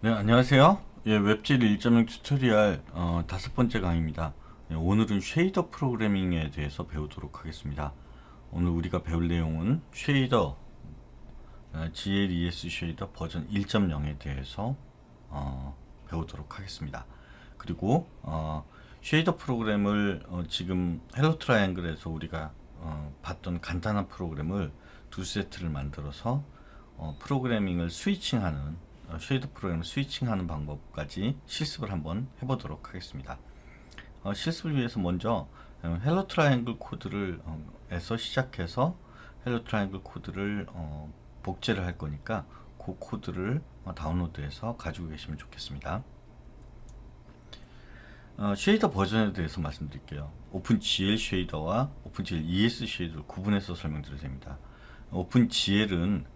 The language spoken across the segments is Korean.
네 안녕하세요 예, 웹질 1.0 튜토리얼 어, 다섯 번째 강의입니다 예, 오늘은 쉐이더 프로그래밍에 대해서 배우도록 하겠습니다 오늘 우리가 배울 내용은 쉐이더 GLES 어, 쉐이더 버전 1.0에 대해서 어, 배우도록 하겠습니다. 그리고 어, 쉐이더 프로그램을 어, 지금 헬로 트라이앵글에서 우리가 어, 봤던 간단한 프로그램을 두 세트를 만들어서 어, 프로그래밍을 스위칭하는 어, 쉐이더 프로그램을 스위칭하는 방법까지 실습을 한번 해보도록 하겠습니다. 어, 실습을 위해서 먼저 어, 헬로 트라이앵글 코드를 어, 에서 시작해서 헬로 트라이앵글 코드를 어, 복제를 할 거니까 그 코드를 어, 다운로드해서 가지고 계시면 좋겠습니다. 어, 쉐이더 버전에 대해서 말씀드릴게요. 오픈GL 쉐이더와 오픈GL ES 쉐이더를 구분해서 설명드려야 됩니다. 오픈GL은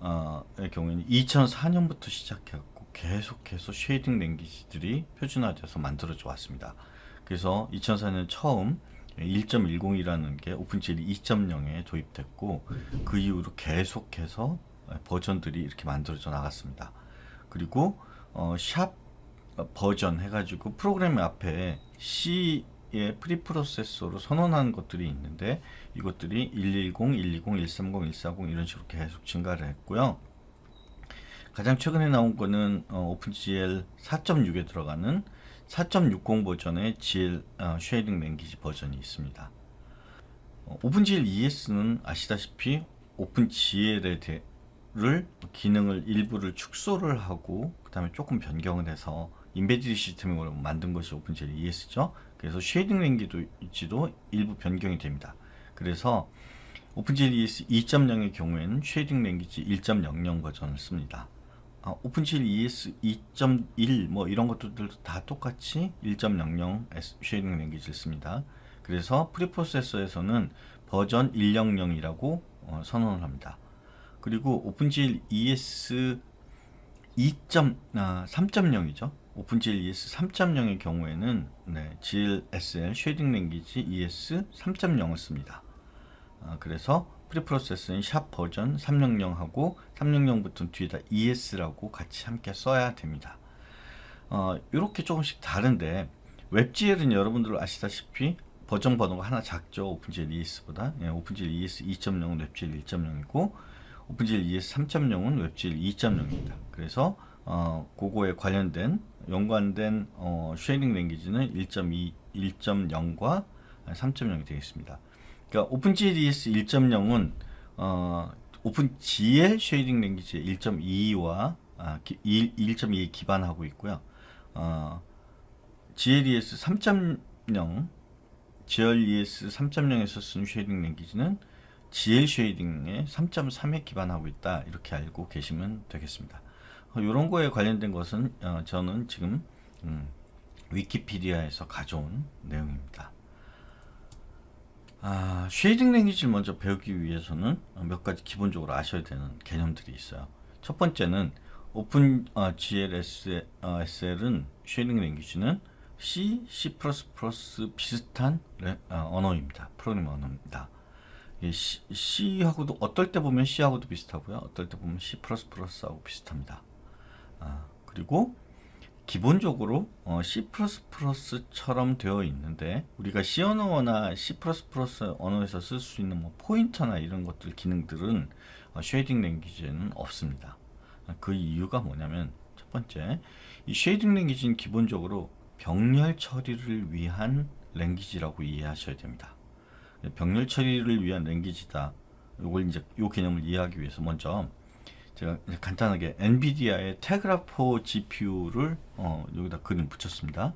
어, 경우에는 2004년부터 시작해고 계속해서 쉐이딩 랭귀지들이 표준화돼서 만들어져 왔습니다. 그래서 2004년 처음 1.10이라는 게 오픈GL 2.0에 도입됐고 그 이후로 계속해서 버전들이 이렇게 만들어져 나갔습니다. 그리고 어, 샵 버전 해가지고 프로그램 앞에 C의 프리프로세서로 선언한 것들이 있는데 이것들이 110, 120, 130, 140 이런 식으로 계속 증가를 했고요. 가장 최근에 나온 거는 어, 오픈GL 4.6에 들어가는 4.60 버전의 GL 어, 쉐이딩 랭귀지 버전이 있습니다. 어, 오픈GL ES는 아시다시피 오픈GL에 대를 기능을 일부를 축소를 하고 그 다음에 조금 변경을 해서 인베디드 시스템으 만든 것이 오픈젤 ES죠. 그래서 쉐이딩 랭귀도 있지도 일부 변경이 됩니다. 그래서 오픈젤 ES 2.0의 경우에는 쉐이딩 랭귀지 1.00 버전을 씁니다. 아, 오픈젤 ES 2.1 뭐 이런 것들도 다 똑같이 1.00 쉐이딩 랭귀지를 씁니다. 그래서 프리프로세서에서는 버전 100이라고 어, 선언을 합니다. 그리고 오픈젤 ES 2.3.0이죠. 오픈 g ES 3.0의 경우에는 네, GLSL 쉐딩 랭귀지 ES 3.0을 씁니다. 아, 그래서 프리프로세스는 샵 버전 360하고 360부터 뒤에다 ES라고 같이 함께 써야 됩니다. 어, 이렇게 조금씩 다른데 웹GL은 여러분들 아시다시피 버전 번호가 하나 작죠. 오픈 g ES보다. 예, 오픈 g ES 2.0은 웹GL 1.0이고 오픈 g ES 3.0은 웹GL 2.0입니다. 그래서 어, 그거에 관련된 연관된 어, 쉐이딩 랭귀지는 1.2, 1.0과 3.0이 되겠습니다. 그러니까 OpenGDS 1.0은 어, OpenG의 쉐이딩 랭귀지 1.2와 아, 1.2에 기반하고 있고요. 어, GLES 3.0, GLES 3.0에서 쓴 쉐이딩 랭귀지는 GL 쉐이딩의 3.3에 기반하고 있다 이렇게 알고 계시면 되겠습니다. 이런 거에 관련된 것은 어, 저는 지금 음, 위키피디아에서 가져온 내용입니다. 아, 쉐이딩 랭귀지를 먼저 배우기 위해서는 몇 가지 기본적으로 아셔야 되는 개념들이 있어요. 첫 번째는 오픈 어, GLSL은 어, 쉐이딩 랭귀지는 C, C++ 비슷한 레, 어, 언어입니다. 프로그램 언어입니다. C, C하고도 어떨 때 보면 C하고도 비슷하고요. 어떨 때 보면 C++하고 비슷합니다. 아, 그리고 기본적으로 어, C++처럼 되어 있는데 우리가 C 언어나 C++ 언어에서 쓸 수 있는 뭐 포인터나 이런 것들 기능들은 어, 쉐이딩 랭귀지에는 없습니다. 아, 그 이유가 뭐냐면 첫 번째 이 쉐이딩 랭귀지는 기본적으로 병렬 처리를 위한 랭귀지라고 이해하셔야 됩니다. 병렬 처리를 위한 랭귀지다. 이걸 이제 이 개념을 이해하기 위해서 먼저 제가 간단하게 엔비디아의 테그라포 GPU를 어, 여기다 그림 붙였습니다.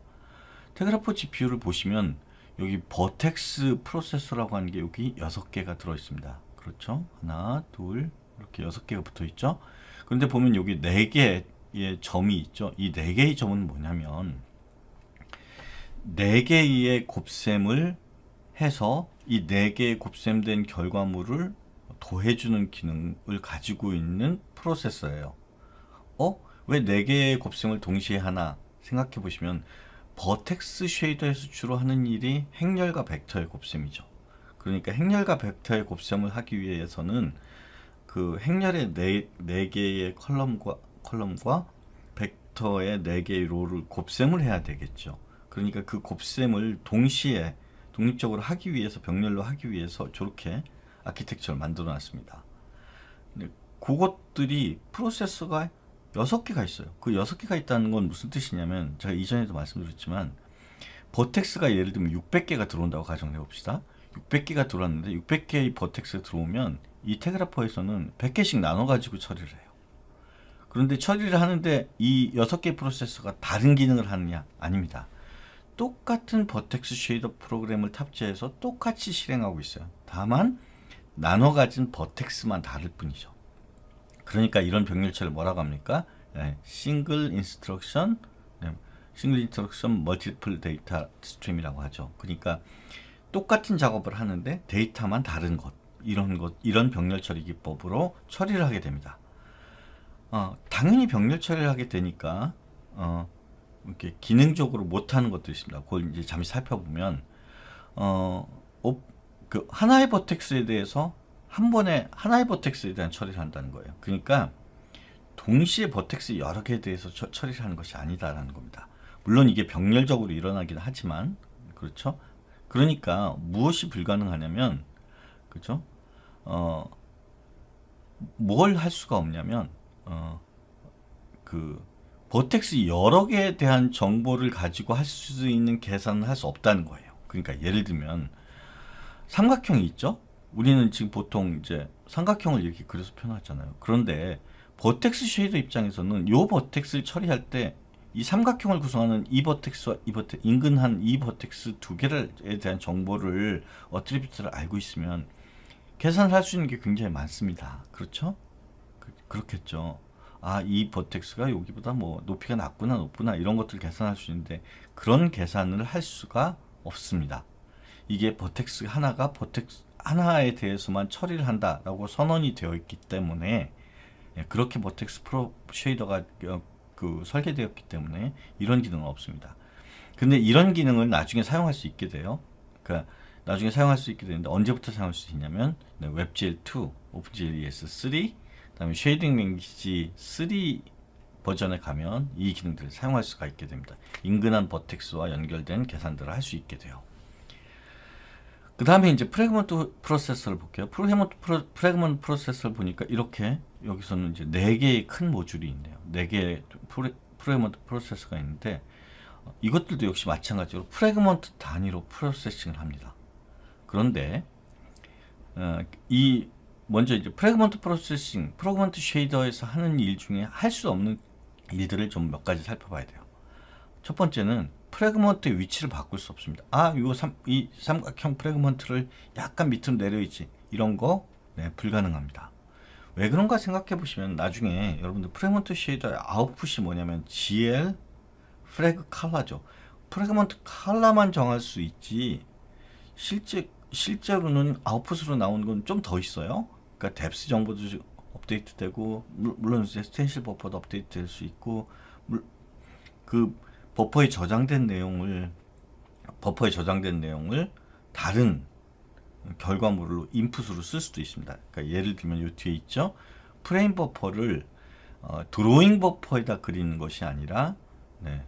테그라포 GPU를 보시면 여기 버텍스 프로세서라고 하는 게 여기 6개가 들어있습니다. 그렇죠? 하나, 둘, 이렇게 6개가 붙어있죠? 그런데 보면 여기 4개의 점이 있죠? 이 4개의 점은 뭐냐면 4개의 곱셈을 해서 이 4개의 곱셈된 결과물을 더해주는 기능을 가지고 있는 프로세서예요. 어? 왜 4개의 곱셈을 동시에 하나 생각해 보시면 버텍스 쉐이더에서 주로 하는 일이 행렬과 벡터의 곱셈이죠. 그러니까 행렬과 벡터의 곱셈을 하기 위해서는 그 행렬의 4, 4개의 컬럼과, 컬럼과 벡터의 4개의 로를 곱셈을 해야 되겠죠. 그러니까 그 곱셈을 동시에 독립적으로 하기 위해서 병렬로 하기 위해서 저렇게 아키텍처를 만들어 놨습니다. 그것들이 프로세서가 6개가 있어요. 그 6개가 있다는 건 무슨 뜻이냐면 제가 이전에도 말씀드렸지만 버텍스가 예를 들면 600개가 들어온다고 가정해 봅시다. 600개가 들어왔는데 600개의 버텍스 들어오면 이 테그라퍼에서는 100개씩 나눠 가지고 처리를 해요. 그런데 처리를 하는데 이 6개 프로세서가 다른 기능을 하느냐? 아닙니다. 똑같은 버텍스 쉐이더 프로그램을 탑재해서 똑같이 실행하고 있어요. 다만 나눠 가진 버텍스만 다를 뿐이죠. 그러니까 이런 병렬체를 뭐라고 합니까? 네, 싱글 인스트럭션, 네, 싱글 인스트럭션 멀티플 데이터 스트림이라고 하죠. 그러니까 똑같은 작업을 하는데 데이터만 다른 것 이런 것 이런 병렬 처리 기법으로 처리를 하게 됩니다. 어, 당연히 병렬 처리를 하게 되니까 어, 이렇게 기능적으로 못하는 것도 있습니다. 그걸 이제 잠시 살펴보면 어, 그 하나의 버텍스에 대해서 한 번에 하나의 버텍스에 대한 처리를 한다는 거예요. 그러니까 동시에 버텍스 여러 개에 대해서 처, 처리를 하는 것이 아니다라는 겁니다. 물론 이게 병렬적으로 일어나긴 하지만 그렇죠. 그러니까 무엇이 불가능하냐면 그렇죠. 어, 뭘 할 수가 없냐면 어, 그 버텍스 여러 개에 대한 정보를 가지고 할 수 있는 계산을 할 수 없다는 거예요. 그러니까 예를 들면 삼각형이 있죠? 우리는 지금 보통 이제 삼각형을 이렇게 그려서 표현하잖아요. 그런데 버텍스 쉐이더 입장에서는 요 버텍스를 처리할 때 이 삼각형을 구성하는 이 버텍스와 이 버텍 인근한 이 버텍스 두 개를에 대한 정보를 어트리뷰트를 알고 있으면 계산을 할 수 있는 게 굉장히 많습니다. 그렇죠? 그, 렇겠죠 아, 이 버텍스가 여기보다 뭐 높이가 낮구나 높구나 이런 것들 을 계산할 수 있는데 그런 계산을 할 수가 없습니다. 이게 버텍스 하나가 버텍스 하나에 대해서만 처리를 한다라고 선언이 되어 있기 때문에 예, 그렇게 버텍스 프로 쉐이더가 어, 그 설계되었기 때문에 이런 기능은 없습니다. 근데 이런 기능을 나중에 사용할 수 있게 돼요. 그러니까 나중에 사용할 수 있게 되는데 언제부터 사용할 수 있냐면 네, WebGL2, OpenGLES3, 그다음에 쉐이딩 랭귀지 3 버전에 가면 이 기능들을 사용할 수가 있게 됩니다. 인근한 버텍스와 연결된 계산들을 할 수 있게 돼요. 그 다음에 이제 프래그먼트 프로세서를 볼게요. 프레그먼트 프로, 프레그먼트 프로세서를 보니까 이렇게 여기서는 이제 네 개의 큰 모듈이 있네요. 네 개의 프레, 프레그먼트 프로세서가 있는데 어, 이것들도 역시 마찬가지로 프래그먼트 단위로 프로세싱을 합니다. 그런데 어, 이 먼저 이제 프래그먼트 프로세싱, 프로그먼트 쉐이더에서 하는 일 중에 할 수 없는 일들을 좀 몇 가지 살펴봐야 돼요. 첫 번째는 프레그먼트의 위치를 바꿀 수 없습니다. 아, 요 삼, 이 삼각형 프레그먼트를 약간 밑으로 내려있지. 이런 거 네, 불가능합니다. 왜 그런가 생각해 보시면 나중에 여러분들 프레그먼트 쉐이더 아웃풋이 뭐냐면 GL 프레그 칼라죠. 프레그먼트 칼라만 정할 수 있지 실제 실제로는 아웃풋으로 나오건좀 더 있어요. 그러니까 뎁스 정보도 업데이트되고 물론 스텐실 버퍼도 업데이트될 수 있고 그 버퍼에 저장된 내용을 버퍼에 저장된 내용을 다른 결과물로 인풋으로 쓸 수도 있습니다. 그러니까 예를 들면 이 뒤에 있죠. 프레임 버퍼를 어, 드로잉 버퍼에다 그리는 것이 아니라 네,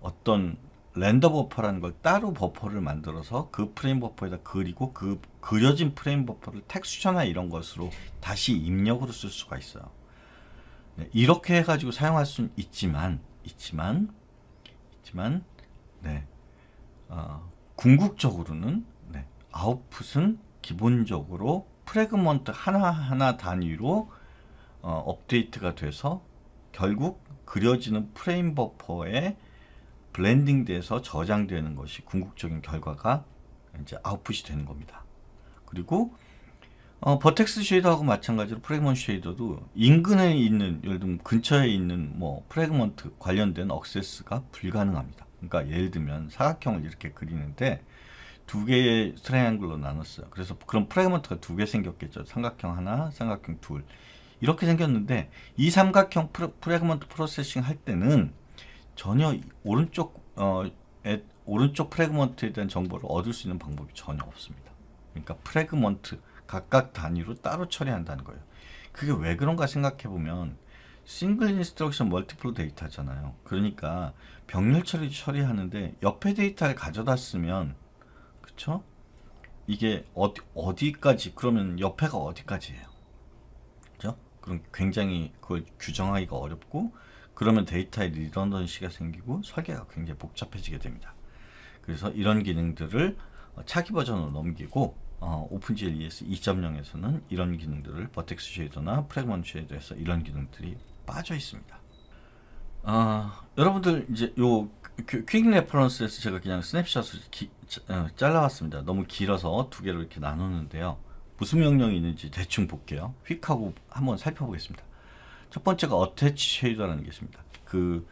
어떤 렌더 버퍼라는 걸 따로 버퍼를 만들어서 그 프레임 버퍼에다 그리고 그 그려진 프레임 버퍼를 텍스처나 이런 것으로 다시 입력으로 쓸 수가 있어요. 네, 이렇게 해가지고 사용할 수는 있지만 있지만 하지만 네. 어, 궁극적으로는 네. 아웃풋은 기본적으로 프레그먼트 하나하나 단위로 어, 업데이트가 돼서 결국 그려지는 프레임 버퍼에 블렌딩 돼서 저장되는 것이 궁극적인 결과가 이제 아웃풋이 되는 겁니다. 그리고 어, 버텍스 쉐이더하고 마찬가지로 프레그먼트 쉐이더도 인근에 있는 예를 들면 근처에 있는 뭐 프레그먼트 관련된 억세스가 불가능합니다. 그러니까 예를 들면 사각형을 이렇게 그리는데 두 개의 트라이앵글로 나눴어요. 그래서 그런 프레그먼트가 두 개 생겼겠죠. 삼각형 하나, 삼각형 둘. 이렇게 생겼는데 이 삼각형 프레, 프레그먼트 프로세싱 할 때는 전혀 오른쪽 어, 에, 오른쪽 프레그먼트에 대한 정보를 얻을 수 있는 방법이 전혀 없습니다. 그러니까 프레그먼트 각각 단위로 따로 처리한다는 거예요. 그게 왜 그런가 생각해 보면 싱글 인스트럭션 멀티플 데이터잖아요. 그러니까 병렬 처리 처리하는데 옆에 데이터를 가져다 쓰면 그쵸? 이게 어디, 어디까지 그러면 옆에가 어디까지예요. 그죠? 그럼 굉장히 그걸 규정하기가 어렵고 그러면 데이터에 리던던시가 생기고 설계가 굉장히 복잡해지게 됩니다. 그래서 이런 기능들을 차기 버전으로 넘기고 어, 오픈GL ES 2.0에서는 이런 기능들을 버텍스 쉐이더나 프레그먼트 쉐이더에서 이런 기능들이 빠져 있습니다. 아, 여러분들 이제 요 퀵 레퍼런스에서 제가 그냥 스냅샷을 기, 어, 잘라왔습니다. 너무 길어서 두 개로 이렇게 나누는데요. 무슨 명령이 있는지 대충 볼게요. 휙 하고 한번 살펴보겠습니다. 첫 번째가 어태치 쉐이더라는 게 있습니다. 그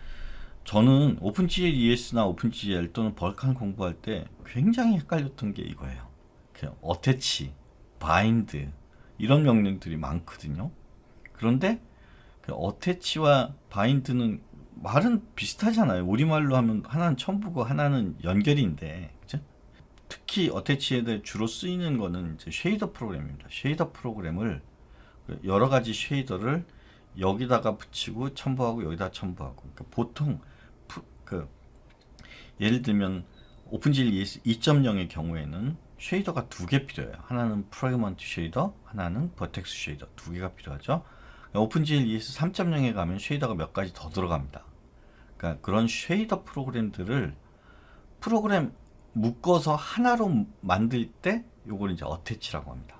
저는 오픈GL ES나 오픈GL 또는 벌칸 공부할 때 굉장히 헷갈렸던 게 이거예요. 어태치, 바인드 이런 명령들이 많거든요. 그런데 그 어태치와 바인드는 말은 비슷하잖아요. 우리말로 하면 하나는 첨부고 하나는 연결인데 그쵸? 특히 어태치에 대해 주로 쓰이는 거는 이제 쉐이더 프로그램입니다. 쉐이더 프로그램을 그 여러 가지 쉐이더를 여기다가 붙이고 첨부하고 여기다 첨부하고 그러니까 보통 그 예를 들면 오픈질 2.0의 경우에는 쉐이더가 두 개 필요해요. 하나는 프레그먼트 쉐이더, 하나는 버텍스 쉐이더 두 개가 필요하죠. 오픈GL ES 3.0에 가면 쉐이더가 몇 가지 더 들어갑니다. 그러니까 그런 쉐이더 프로그램들을 프로그램 묶어서 하나로 만들 때 요걸 이제 어태치라고 합니다.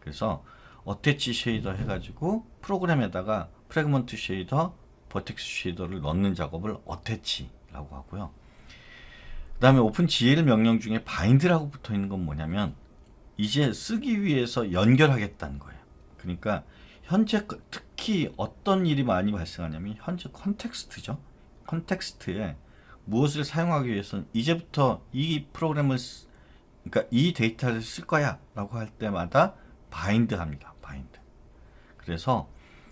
그래서 어태치 쉐이더 해가지고 프로그램에다가 프레그먼트 쉐이더, 버텍스 쉐이더를 넣는 작업을 어태치라고 하고요. 그 다음에 오픈 GL 명령 중에 바인드라고 붙어 있는 건 뭐냐면 이제 쓰기 위해서 연결하겠다는 거예요. 그러니까 현재 특히 어떤 일이 많이 발생하냐면 현재 컨텍스트죠. 컨텍스트에 무엇을 사용하기 위해서는 이제부터 이 프로그램을 쓰, 그러니까 이 데이터를 쓸 거야 라고 할 때마다 바인드 합니다. 바인드. 그래서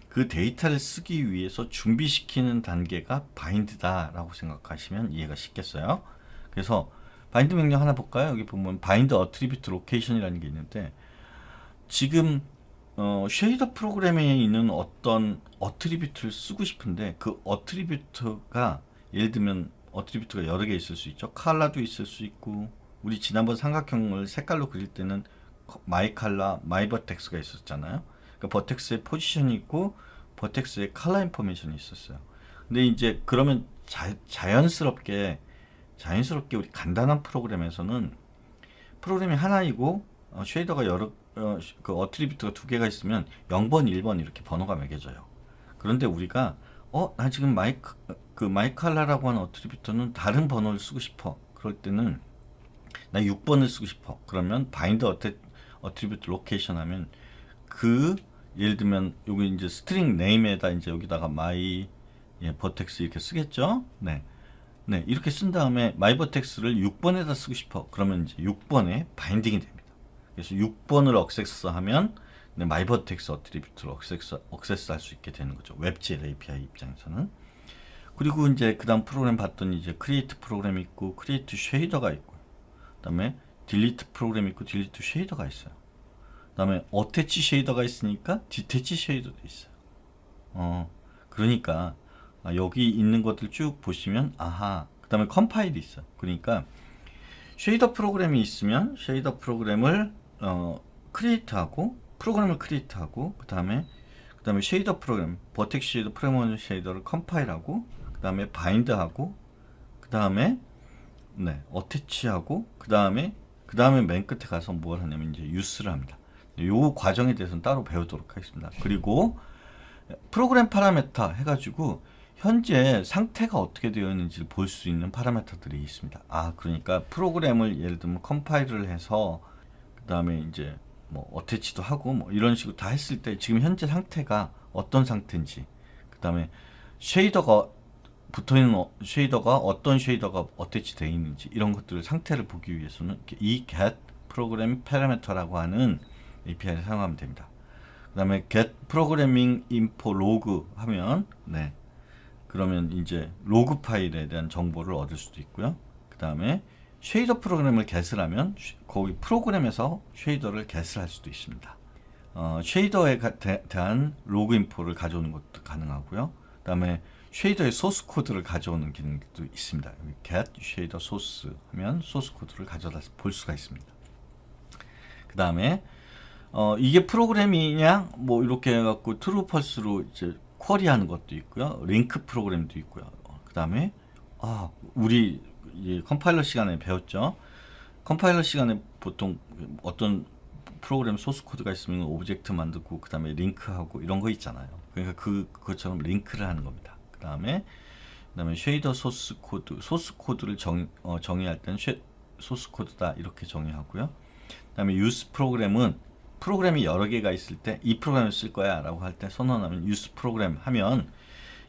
그 데이터를 쓰기 위해서 준비시키는 단계가 바인드다 라고 생각하시면 이해가 쉽겠어요. 그래서 바인드 명령 하나 볼까요? 여기 보면 바인드 어트리뷰트 로케이션이라는 게 있는데 지금 어, 쉐이더 프로그램에 있는 어떤 어트리뷰트를 쓰고 싶은데 그 어트리뷰트가 예를 들면 어트리뷰트가 여러 개 있을 수 있죠. 칼라도 있을 수 있고 우리 지난번 삼각형을 색깔로 그릴 때는 마이 칼라, 마이 버텍스가 있었잖아요. 그러니까 버텍스의 포지션이 있고 버텍스의 칼라 인포메이션이 있었어요. 근데 이제 그러면 자, 연스럽게 자연스럽게 우리 간단한 프로그램에서는 프로그램이 하나이고 어, 쉐이더가 여러 어, 그 어트리뷰트가 두 개가 있으면 0번, 1번 이렇게 번호가 매겨져요. 그런데 우리가 어, 나 지금 마이크 그 마이칼라라고 하는 어트리뷰트는 다른 번호를 쓰고 싶어. 그럴 때는 나 6번을 쓰고 싶어. 그러면 바인드 어트, 어트리뷰트 로케이션 하면 그 예를 들면 여기 이제 스트링 네임에다 이제 여기다가 마이 예, 버텍스 이렇게 쓰겠죠? 네. 네, 이렇게 쓴 다음에 마이버텍스를 6번에다 쓰고 싶어. 그러면 이제 6번에 바인딩이 됩니다. 그래서 6번을 억세스 하면 네, 마이버텍스 어트리뷰트를 억세스, 억세스 할 수 있게 되는 거죠. 웹젤 API 입장에서는. 그리고 이제 그 다음 프로그램 봤더니 이제 크리에이트 프로그램 있고 크리에이트 쉐이더가 있고 그 다음에 딜리트 프로그램 있고 딜리트 쉐이더가 있어요. 그 다음에 어태치 쉐이더가 있으니까 디태치 쉐이더도 있어요. 어, 그러니까 아, 여기 있는 것들 쭉 보시면 아하 그 다음에 컴파일이 있어 그러니까 쉐이더 프로그램이 있으면 쉐이더 프로그램을 어, 크리에이트하고 프로그램을 크리에이트하고 그 다음에 그 다음에 쉐이더 프로그램 버텍 쉐이더 프레먼 쉐이더를 컴파일하고 그 다음에 바인드하고 그 다음에 네 어태치하고 그 다음에 그 다음에 맨 끝에 가서 뭘 하냐면 이제 유스를 합니다 요 과정에 대해서는 따로 배우도록 하겠습니다 그리고 프로그램 파라메타 해가지고 현재 상태가 어떻게 되어 있는지 볼수 있는 파라메터들이 있습니다. 아 그러니까 프로그램을 예를 들면 컴파일을 해서 그 다음에 이제 뭐 어태치도 하고 뭐 이런 식으로 다 했을 때 지금 현재 상태가 어떤 상태인지 그 다음에 쉐이더가 붙어있는 어, 쉐이더가 어떤 쉐이더가 어태치 되어 있는지 이런 것들을 상태를 보기 위해서는 이 get 프로그램 파라메터라고 하는 API를 사용하면 됩니다. 그 다음에 get 프로그래밍 인포 로그 하면 네. 그러면 이제 로그 파일에 대한 정보를 얻을 수도 있고요. 그 다음에 쉐이더 프로그램을 개설 하면 거기 프로그램에서 쉐이더를 개설할 수도 있습니다. 어, 쉐이더에 가, 대, 한 로그 인포를 가져오는 것도 가능하고요. 그 다음에 쉐이더의 소스 코드를 가져오는 기능도 있습니다. get shader source 하면 소스 코드를 가져다 볼 수가 있습니다. 그 다음에 어, 이게 프로그램이냐 뭐 이렇게 해갖고 트루 u 스로 이제 쿼리하는 것도 있고요. 링크 프로그램도 있고요. 어, 그 다음에 아, 우리 컴파일러 시간에 배웠죠. 컴파일러 시간에 보통 어떤 프로그램 소스 코드가 있으면 오브젝트 만들고 그 다음에 링크하고 이런 거 있잖아요. 그러니까 그 그것처럼 링크를 하는 겁니다. 그 다음에 그 다음에 쉐이더 소스 코드 소스 코드를 정, 어, 정의할 때는 쉐, 소스 코드다 이렇게 정의하고요. 그 다음에 유스 프로그램은 프로그램이 여러 개가 있을 때 이 프로그램을 쓸 거야 라고 할 때 선언하면 use 프로그램 하면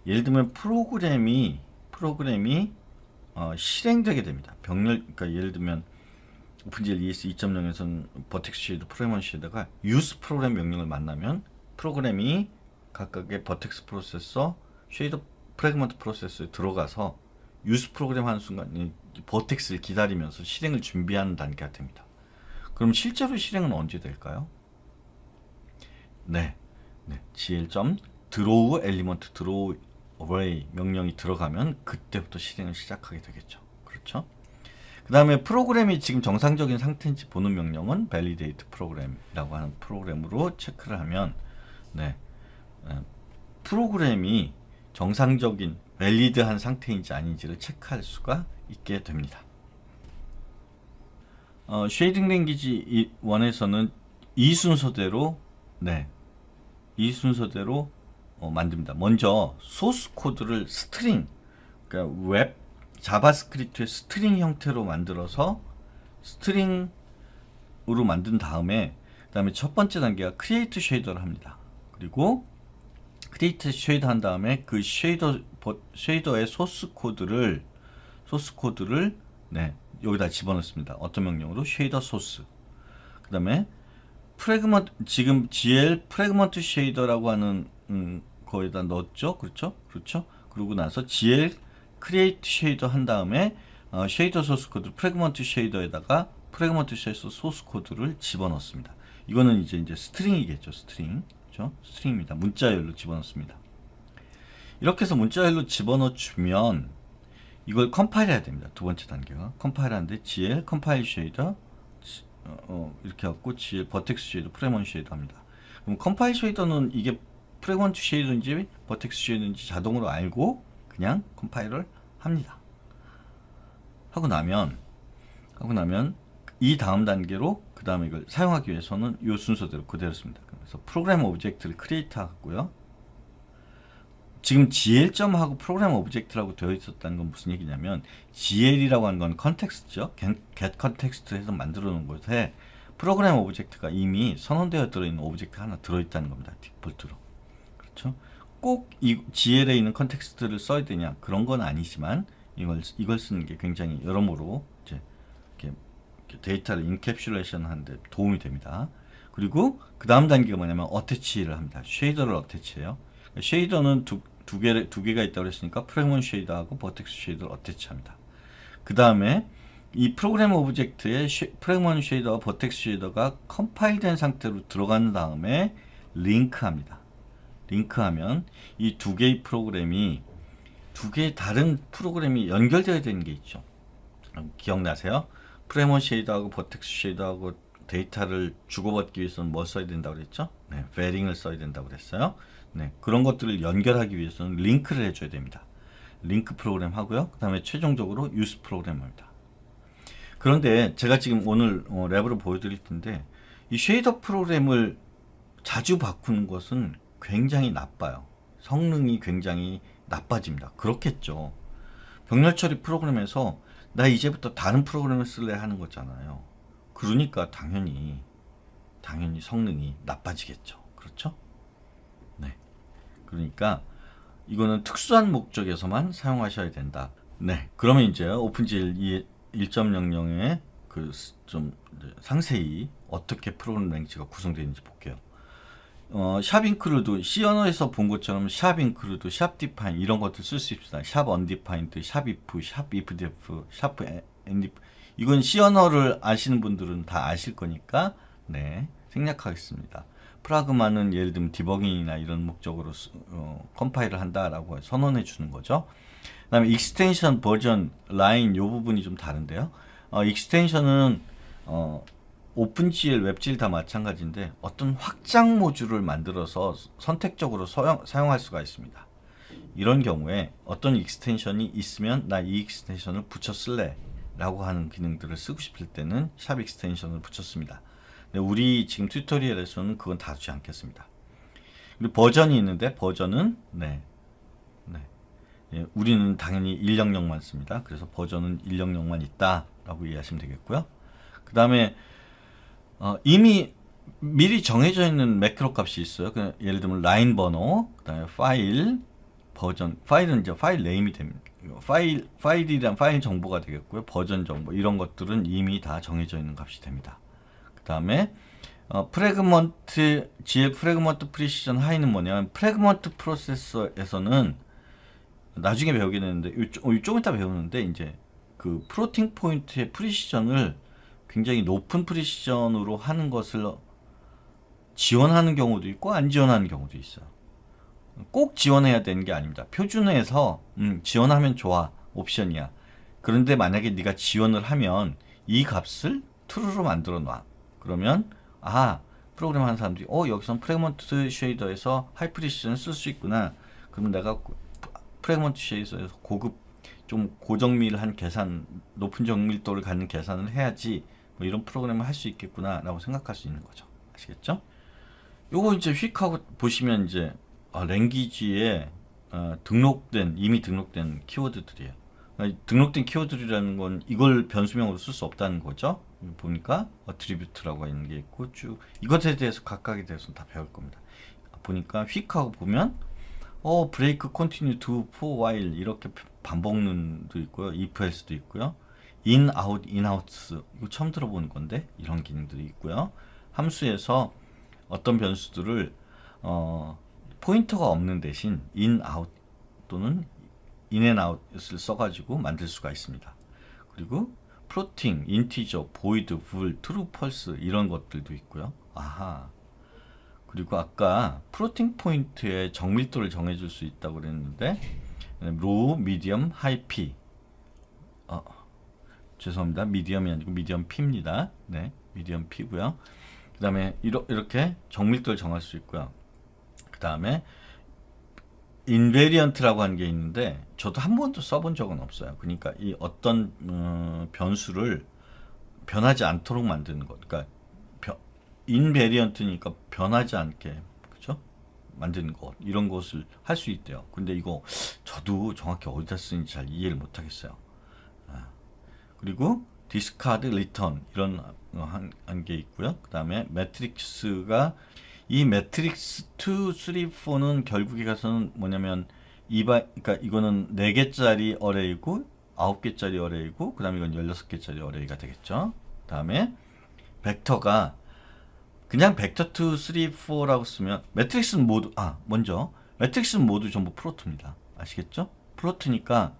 예를 들면 프로그램이 프로그램이 어, 실행되게 됩니다. 병렬 그러니까 예를 들면 오픈젤 ES 2.0에서는 버텍스에도 프레먼시에다가 use 프로그램 명령을 만나면 프로그램이 각각의 버텍스 프로세서, 쉐이더 프레그먼트 프로세스에 들어가서 use 프로그램 하는 순간 버텍스를 기다리면서 실행을 준비하는 단계가 됩니다. 그럼 실제로 실행은 언제 될까요? 네. 네. gl. draw element draw away 명령이 들어가면 그때부터 실행을 시작하게 되겠죠. 그렇죠? 그 다음에 프로그램이 지금 정상적인 상태인지 보는 명령은 validate 프로그램이라고 하는 프로그램으로 체크를 하면 네. 프로그램이 정상적인 밸리드한 상태인지 아닌지를 체크할 수가 있게 됩니다. 어, 쉐이딩 랭귀지 1에서는 이 순서대로 네. 이 순서대로 어, 만듭니다. 먼저 소스 코드를 스트링, 그러니까 웹 자바스크립트의 스트링 형태로 만들어서 스트링으로 만든 다음에 그다음에 첫 번째 단계가 크리에이트 쉐이더를 합니다. 그리고 크리에이트 쉐이더 한 다음에 그 쉐이더 쉐이더의 소스 코드를 소스 코드를 네, 여기다 집어넣습니다. 어떤 명령으로 쉐이더 소스. 그다음에 프레그먼트 지금 GL 프래그먼트 쉐이더라고 하는 음, 거에다 넣었죠. 그렇죠? 그렇죠? 그러고 나서 GL 크리에이트 쉐이더 한 다음에 어, 쉐이더 소스 코드 프래그먼트 쉐이더에다가 프래그먼트 쉐이더 소스 코드를 집어넣습니다. 이거는 이제 이제 스트링이겠죠. 스트링. 그렇죠? 스트링입니다. 문자열로 집어넣습니다. 이렇게 해서 문자열로 집어넣어 주면 이걸 컴파일 해야 됩니다. 두 번째 단계가 컴파일 하는데 GL 컴파일 쉐이더 어, 어, 이렇게 하고 g 버텍스 GL, 프레먼 GL 합니다. 그럼 컴파일 쉐이더는 이게 프레몬트 쉐이더인지 버텍스 쉐이더인지 자동으로 알고 그냥 컴파일을 합니다. 하고 나면 하고 나면 이 다음 단계로 그 다음에 이걸 사용하기 위해서는 이 순서대로 그대로 씁니다. 그래서 프로그램 오브젝트를 크리에이트 하고요. 지금 GL점하고 프로그램 오브젝트라고 되어 있었다는 건 무슨 얘기냐면 GL이라고 하는 건 컨텍스트죠. get 컨텍스트에서 만들어 놓은 곳에 프로그램 오브젝트가 이미 선언되어 들어있는 오브젝트 하나 들어있다는 겁니다. 디폴트로. 그렇죠? 꼭이 GL에 있는 컨텍스트를 써야 되냐 그런 건 아니지만 이걸 이걸 쓰는 게 굉장히 여러모로 이제 이렇게 데이터를 인캡슐레이션 하는데 도움이 됩니다. 그리고 그 다음 단계가 뭐냐면 어태치를 합니다. 쉐이더를 어태치해요. 그러니까 쉐이더는 두, 두 개, 두 개가 있다고 했으니까 프레몬 쉐이더하고 버텍스 쉐이더를 어태치합니다. 그 다음에 이 프로그램 오브젝트에 프레몬 쉐이더와 버텍스 쉐이더가 컴파일된 상태로 들어간 다음에 링크합니다. 링크하면 이 두 개의 프로그램이 두 개의 다른 프로그램이 연결되어야 되는 게 있죠. 기억나세요? 프레몬 쉐이더하고 버텍스 쉐이더하고 데이터를 주고받기 위해서는 뭐 써야 된다고 그랬죠? 네, 베링을 써야 된다고 그랬어요. 네, 그런 것들을 연결하기 위해서는 링크를 해줘야 됩니다. 링크 프로그램 하고요. 그 다음에 최종적으로 유스 프로그램입니다. 그런데 제가 지금 오늘 어, 랩으로 보여드릴 텐데 이 쉐이더 프로그램을 자주 바꾸는 것은 굉장히 나빠요. 성능이 굉장히 나빠집니다. 그렇겠죠. 병렬 처리 프로그램에서 나 이제부터 다른 프로그램을 쓸래 하는 거잖아요. 그러니까 당연히 당연히 성능이 나빠지겠죠. 그렇죠? 그러니까 이거는 특수한 목적에서만 사용하셔야 된다. 네. 그러면 이제 오픈 g 1.00의 그좀 상세히 어떻게 프로그램 랭지가 구성되는지 볼게요. 어, 샵 인크루드 C 언어에서 본 것처럼 샵 인크루드, 샵 디파인 이런 것들 쓸 수 있습니다. 샵 언디파인드, 샵 이프, 샵 i f d e 샵엔디 이건 C 언어를 아시는 분들은 다 아실 거니까 네 생략하겠습니다. 프라그마는 예를 들면 디버깅이나 이런 목적으로 어, 컴파일을 한다라고 선언해 주는 거죠. 그다음에 익스텐션 버전 라인 요 부분이 좀 다른데요. 어, 익스텐션은 어, 오픈GL, 웹GL 다 마찬가지인데 어떤 확장 모듈을 만들어서 선택적으로 서용, 사용할 수가 있습니다. 이런 경우에 어떤 익스텐션이 있으면 나 이 익스텐션을 붙였을래 라고 하는 기능들을 쓰고 싶을 때는 샵 익스텐션을 붙였습니다. 네, 우리 지금 튜토리얼에서는 그건 다루지 않겠습니다. 그리고 버전이 있는데 버전은 네. 네. 예, 우리는 당연히 100만 씁니다. 그래서 버전은 100만 있다라고 이해하시면 되겠고요. 그 다음에 어, 이미 미리 정해져 있는 매크로 값이 있어요. 그냥 예를 들면 라인 번호, 그다음에 파일 버전, 파일은 이제 파일 네임이 됩니다. 파일 파일이란 파일 정보가 되겠고요. 버전 정보 이런 것들은 이미 다 정해져 있는 값이 됩니다. 그 다음에 어, 프래그먼트 GL 프래그먼트 프리시전 하이는 뭐냐면 프래그먼트 프로세서에서는 나중에 배우게 되는데 이쪽 이쪽 이따 배우는데 이제 그 프로팅 포인트의 프리시전을 굉장히 높은 프리시전으로 하는 것을 지원하는 경우도 있고 안 지원하는 경우도 있어요. 꼭 지원해야 되는 게 아닙니다. 표준에서 음, 지원하면 좋아 옵션이야. 그런데 만약에 네가 지원을 하면 이 값을 true로 만들어 놔. 그러면 아 프로그램 하는 사람들이 어 여기선 프레그먼트 쉐이더에서 하이프리시즌 쓸수 있구나 그러면 내가 그 프레그먼트 쉐이더에서 고급 좀 고정밀한 계산 높은 정밀도를 갖는 계산을 해야지 뭐 이런 프로그램을 할 수 있겠구나 라고 생각할 수 있는 거죠 아시겠죠? 요거 이제 휙 하고 보시면 이제 아, 랭귀지에 어, 등록된 이미 등록된 키워드들이에요. 등록된 키워드라는 건 이걸 변수명으로 쓸 수 없다는 거죠. 보니까 어트리뷰트라고 있는 게 있고 쭉 이것에 대해서 각각에 대해서 다 배울 겁니다. 보니까 휙하고 보면 어 브레이크 컨티뉴 두포 와일 이렇게 반복문도 있고요. ifs도 있고요. in out in o u t 이거 처음 들어보는 건데 이런 기능들이 있고요. 함수에서 어떤 변수들을 어, 포인터가 없는 대신 in out 또는 in and out을 써가지고 만들 수가 있습니다. 그리고 플로팅, 인티저, 보이드, 불, 트루 펄스 이런 것들도 있고요. 아하. 그리고 아까 플로팅 포인트의 정밀도를 정해줄 수 있다고 그랬는데 로우, 미디엄, 하이 피 어, 죄송합니다. 미디엄이 아니고 미디엄 피입니다. 네, 미디엄 피고요. 그 다음에 이렇게 정밀도를 정할 수 있고요. 그 다음에 인베리언트라고 하는 게 있는데 저도 한 번도 써본 적은 없어요. 그러니까 이 어떤 음, 변수를 변하지 않도록 만드는 것. 그러니까 변, 인베리언트니까 변하지 않게 만드는 것 이런 것을 할 수 있대요. 근데 이거 저도 정확히 어디다 쓰는지 잘 이해를 못하겠어요. 아, 그리고 디스카드 리턴 이런 어, 한게 있고요. 그 다음에 매트릭스가 이 매트릭스 2, 3, 4는 결국에 가서는 뭐냐면 이바 그러니까 이거는 4개짜리 어레이고 9개짜리 어레이고 그다음에 이건 16개짜리 어레이가 되겠죠. 다음에 벡터가 그냥 벡터 2, 3, 4라고 쓰면 매트릭스는 모두 아, 먼저 매트릭스는 모두 전부 플로트입니다. 아시겠죠? 플로트니까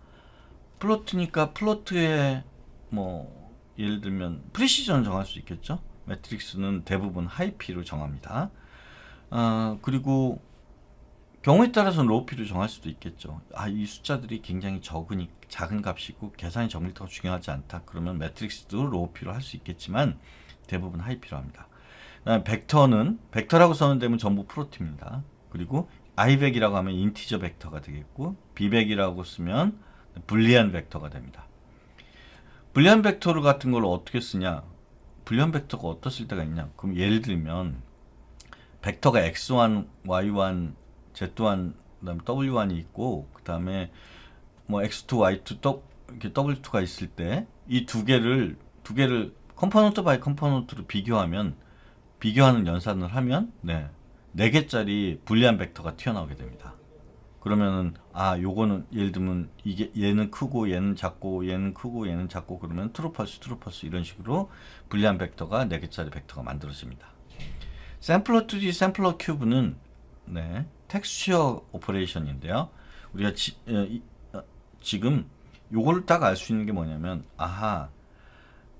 플로트니까 플로트에뭐 예를 들면 프리시전 정할 수 있겠죠. 매트릭스는 대부분 하이피로 정합니다. 어, 그리고 경우에 따라서는 로피를 정할 수도 있겠죠. 아, 이 숫자들이 굉장히 적으니 작은 값이고 계산의 정밀도가 중요하지 않다. 그러면 매트릭스도 로피로할 수 있겠지만 대부분 하이피로 합니다. 벡터는 벡터라고 선언되면 전부 프로트입니다. 그리고 아백이라고 하면 인티저 벡터가 되겠고 비백이라고 쓰면 불리한 벡터가 됩니다. 불리한 벡터 같은 걸 어떻게 쓰냐? 불리한 벡터가 어떻게 쓸 때가 있냐? 그럼 예를 들면 벡터가 x1, y1, z1, 그다음에 w1이 있고 그다음에 뭐 x2, y2, 이렇게 w2가 있을 때 이 두 개를 두 개를 컴포넌트 바이 컴포넌트로 비교하면 비교하는 연산을 하면 네. 4개짜리 불리한 벡터가 튀어나오게 됩니다. 그러면은 아 요거는 예를 들면 이게 얘는 크고 얘는 작고 얘는 크고 얘는 작고 그러면 트루 펄스 트루 펄스 이런 식으로 불리한 벡터가 4개짜리 벡터가 만들어집니다. 샘플러 2D 샘플러 큐브는 네, 텍스처 오퍼레이션인데요. 우리가 지, 어, 이, 어, 지금 요걸 딱 알 수 있는 게 뭐냐면 아하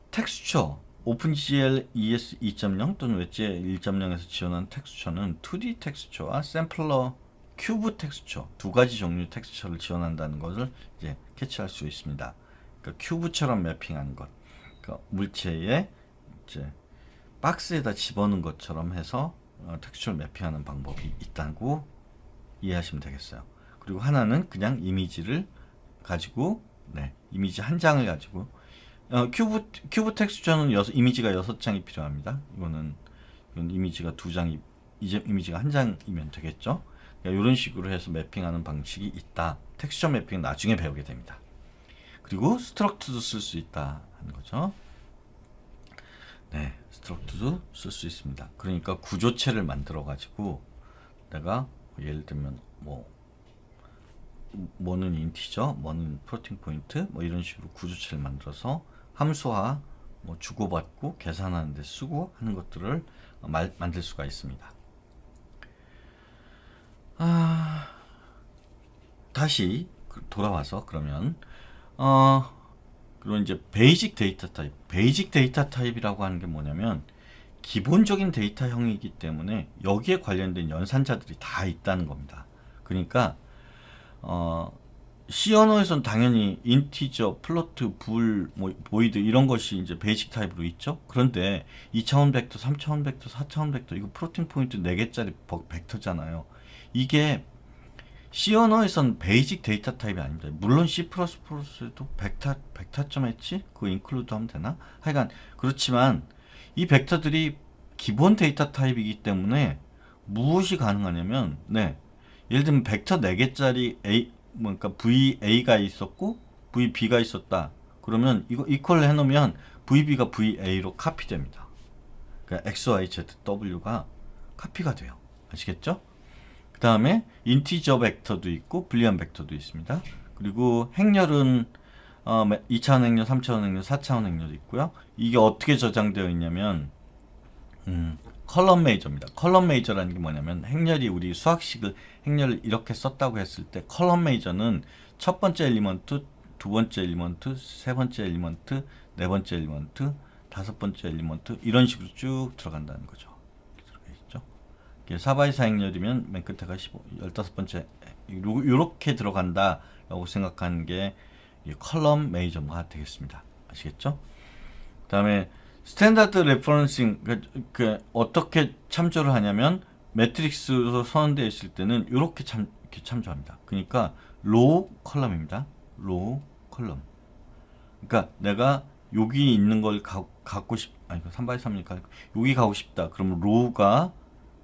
텍스처 OpenGL ES 2.0 또는 웹제 1.0에서 지원하 텍스처는 2D 텍스처와 샘플러 큐브 텍스처 두 가지 종류 텍스처를 지원한다는 것을 이제 캐치할 수 있습니다. 그러니까 큐브처럼 매핑한 것, 그러니까 물체의 이제 박스에다 집어넣은 것처럼 해서 어, 텍스처를 매피하는 방법이 있다고 이해하시면 되겠어요. 그리고 하나는 그냥 이미지를 가지고 네, 이미지 한 장을 가지고 어, 큐브 큐브 텍스처는 여섯, 이미지가 여섯 장이 필요합니다. 이거는 이건 이미지가 두 장이 이제 이미지가 한 장이면 되겠죠. 그러니까 이런 식으로 해서 매핑하는 방식이 있다. 텍스처 매핑 나중에 배우게 됩니다. 그리고 스트럭트도 쓸 수 있다 하는 거죠. 네, 컨스트럭트도 쓸 수 있습니다. 그러니까 구조체를 만들어 가지고 내가 예를 들면 뭐 뭐는 인티저, 뭐는 프로팅 포인트 뭐 이런 식으로 구조체를 만들어서 함수화 뭐 주고받고 계산하는 데 쓰고 하는 것들을 말, 만들 수가 있습니다. 아, 다시 돌아와서 그러면 어, 그리고 이제 베이직 데이터 타입. 베이직 데이터 타입이라고 하는 게 뭐냐면 기본적인 데이터형이기 때문에 여기에 관련된 연산자들이 다 있다는 겁니다. 그러니까 어, C 언어에선 당연히 인티저, 플로트, 불, 뭐, 보이드 이런 것이 이제 베이직 타입으로 있죠. 그런데 2차원 벡터, 3차원 벡터, 4차원 벡터 이거 프로틴 포인트 4개짜리 벡터잖아요. 이게 C 언어에선 베이직 데이터 타입이 아닙니다. 물론 C++도 벡터, 벡터.h? 그거 인클루드 하면 되나? 하여간 그렇지만 이 벡터들이 기본 데이터 타입이기 때문에 무엇이 가능하냐면 네 예를 들면 벡터 4개짜리 A, 뭐 그러 그러니까 VA가 있었고 VB가 있었다. 그러면 이거 이퀄 해놓으면 VB가 VA로 카피됩니다. 그러니까 XYZW가 카피가 돼요. 아시겠죠? 그 다음에 인티저 벡터도 있고 불리한 벡터도 있습니다. 그리고 행렬은 어, 2차원 행렬, 3차원 행렬, 4차원 행렬도 있고요. 이게 어떻게 저장되어 있냐면 음, 컬럼 메이저입니다. 컬럼 메이저라는 게 뭐냐면 행렬이 우리 수학식을 행렬을 이렇게 썼다고 했을 때 컬럼 메이저는 첫 번째 엘리먼트, 두 번째 엘리먼트, 세 번째 엘리먼트, 네 번째 엘리먼트, 다섯 번째 엘리먼트 이런 식으로 쭉 들어간다는 거죠. 4바이사 예, 행렬이면 맨 끝에가 15, 15번째 요렇게 들어간다 라고 생각하는 게 컬럼 메이저가 되겠습니다 아시겠죠? 그 다음에 스탠다드 레퍼런싱 그, 그, 어떻게 참조를 하냐면 매트릭스에서 선언되어 있을 때는 이렇게 참, 이렇게 참조합니다 그러니까 로우 컬럼입니다 로우 컬럼 그러니까 내가 여기 있는 걸 가, 갖고 싶 아니 3x3니까 그 여기 가고 싶다 그러면 로우가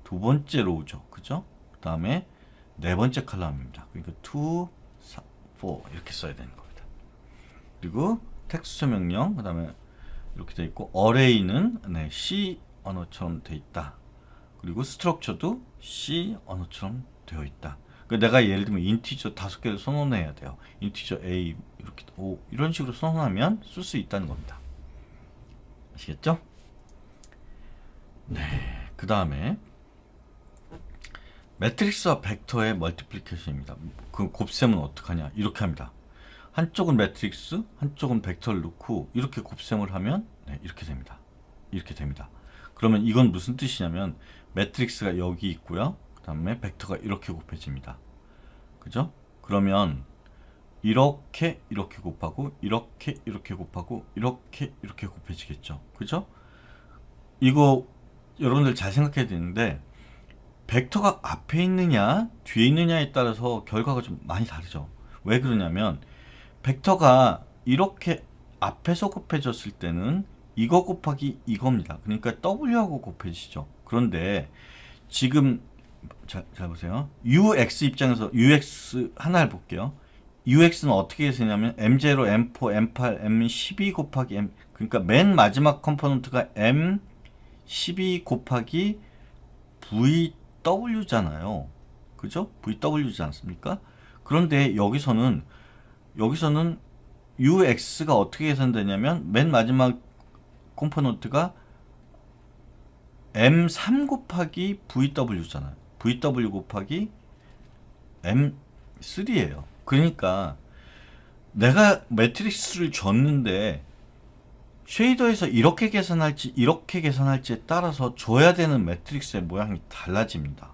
두 번째 로우죠. 그죠? 그 다음에 네 번째 칼럼입니다. 그러니까 2, 3, 4 이렇게 써야 되는 겁니다. 그리고 텍스트 명령, 그 다음에 이렇게 돼 있고 어레이는 네, C 언어처럼 돼 있다. 그리고 스트럭처도 C 언어처럼 되어 있다. 그러니까 내가 예를 들면 인티저 다섯 개를 선언해야 돼요. 인티저 A 이렇게 O 이런 식으로 선언하면 쓸 수 있다는 겁니다. 아시겠죠? 네. 그 다음에 매트릭스와 벡터의 멀티플리케이션입니다. 그 곱셈은 어떡하냐? 이렇게 합니다. 한쪽은 매트릭스, 한쪽은 벡터를 넣고 이렇게 곱셈을 하면 네, 이렇게 됩니다. 이렇게 됩니다. 그러면 이건 무슨 뜻이냐면 매트릭스가 여기 있고요. 그 다음에 벡터가 이렇게 곱해집니다. 그죠? 그러면 이렇게 이렇게 곱하고 이렇게 이렇게 곱하고 이렇게 이렇게 곱해지겠죠. 그죠? 이거 여러분들 잘 생각해야 되는데 벡터가 앞에 있느냐 뒤에 있느냐에 따라서 결과가 좀 많이 다르죠. 왜 그러냐면 벡터가 이렇게 앞에서 곱해졌을 때는 이거 곱하기 이겁니다. 그러니까 W하고 곱해지죠. 그런데 지금 자, 잘 보세요. UX 입장에서 UX 하나를 볼게요. UX는 어떻게 되냐면 M0, M4, M8, M12 곱하기 M 그러니까 맨 마지막 컴포넌트가 M12 곱하기 V VW잖아요. 그죠? VW지 않습니까? 그런데 여기서는 여기서는 UX가 어떻게 계산되냐면 맨 마지막 컴포넌트가 M3 곱하기 VW잖아요. VW 곱하기 M3예요. 그러니까 내가 매트릭스를 줬는데 쉐이더에서 이렇게 계산할지 이렇게 계산할지에 따라서 줘야 되는 매트릭스의 모양이 달라집니다.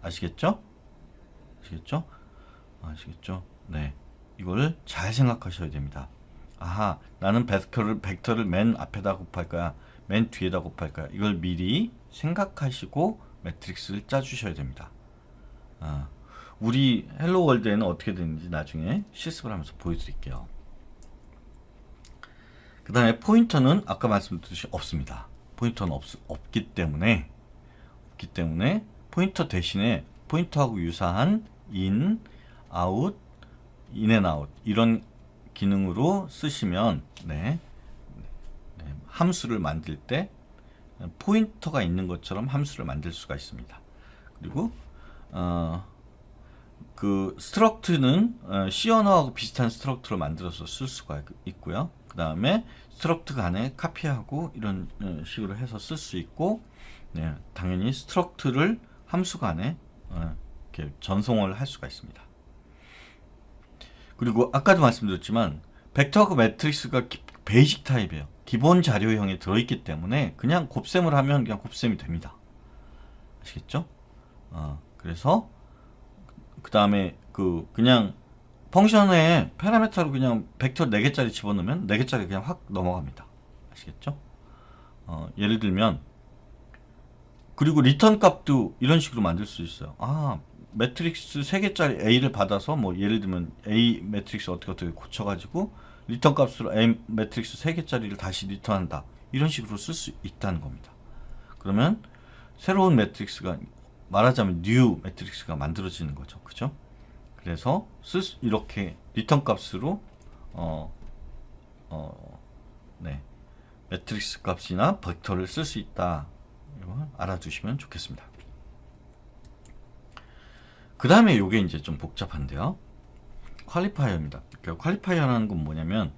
아시겠죠? 아시겠죠? 아시겠죠? 네. 이거를 잘 생각하셔야 됩니다. 아하, 나는 벡터를, 벡터를 맨 앞에다 곱할 거야. 맨 뒤에다 곱할 거야. 이걸 미리 생각하시고 매트릭스를 짜주셔야 됩니다. 아, 우리 헬로월드에는 어떻게 되는지 나중에 실습을 하면서 보여드릴게요. 그 다음에 포인터는 아까 말씀드렸듯이 없습니다. 포인터는 없, 없기 때문에 없기 때문에 포인터 대신에 포인터하고 유사한 인, 아웃, 인앤 아웃 이런 기능으로 쓰시면 네, 네, 함수를 만들 때 포인터가 있는 것처럼 함수를 만들 수가 있습니다. 그리고 어, 그 스트럭트는 C 언어하고 비슷한 스트럭트로 만들어서 쓸 수가 있고요. 그 다음에 스트럭트 간에 카피하고 이런 어, 식으로 해서 쓸 수 있고 네, 당연히 스트럭트를 함수 간에 어, 이렇게 전송을 할 수가 있습니다. 그리고 아까도 말씀드렸지만 벡터하고 매트릭스가 베이직 타입이에요. 기본 자료형에 들어있기 때문에 그냥 곱셈을 하면 그냥 곱셈이 됩니다. 아시겠죠? 어, 그래서 그 다음에 그 그냥 펑션에 페라메타로 그냥 벡터 4개짜리 집어넣으면 4개짜리 그냥 확 넘어갑니다. 아시겠죠? 어, 예를 들면 그리고 리턴 값도 이런 식으로 만들 수 있어요. 아 매트릭스 3개짜리 A를 받아서 뭐 예를 들면 A 매트릭스 어떻게 어떻게 고쳐가지고 리턴 값으로 A 매트릭스 3개짜리를 다시 리턴한다. 이런 식으로 쓸 수 있다는 겁니다. 그러면 새로운 매트릭스가 말하자면 뉴 매트릭스가 만들어지는 거죠. 그죠? 그래서 이렇게 리턴 값으로 어, 어, 네. 매트릭스 값이나 벡터를 쓸 수 있다. 이걸 알아주시면 좋겠습니다. 그 다음에 이게 이제 좀 복잡한데요. 퀄리파이어입니다. 그러니까 퀄리파이어라는 건 뭐냐면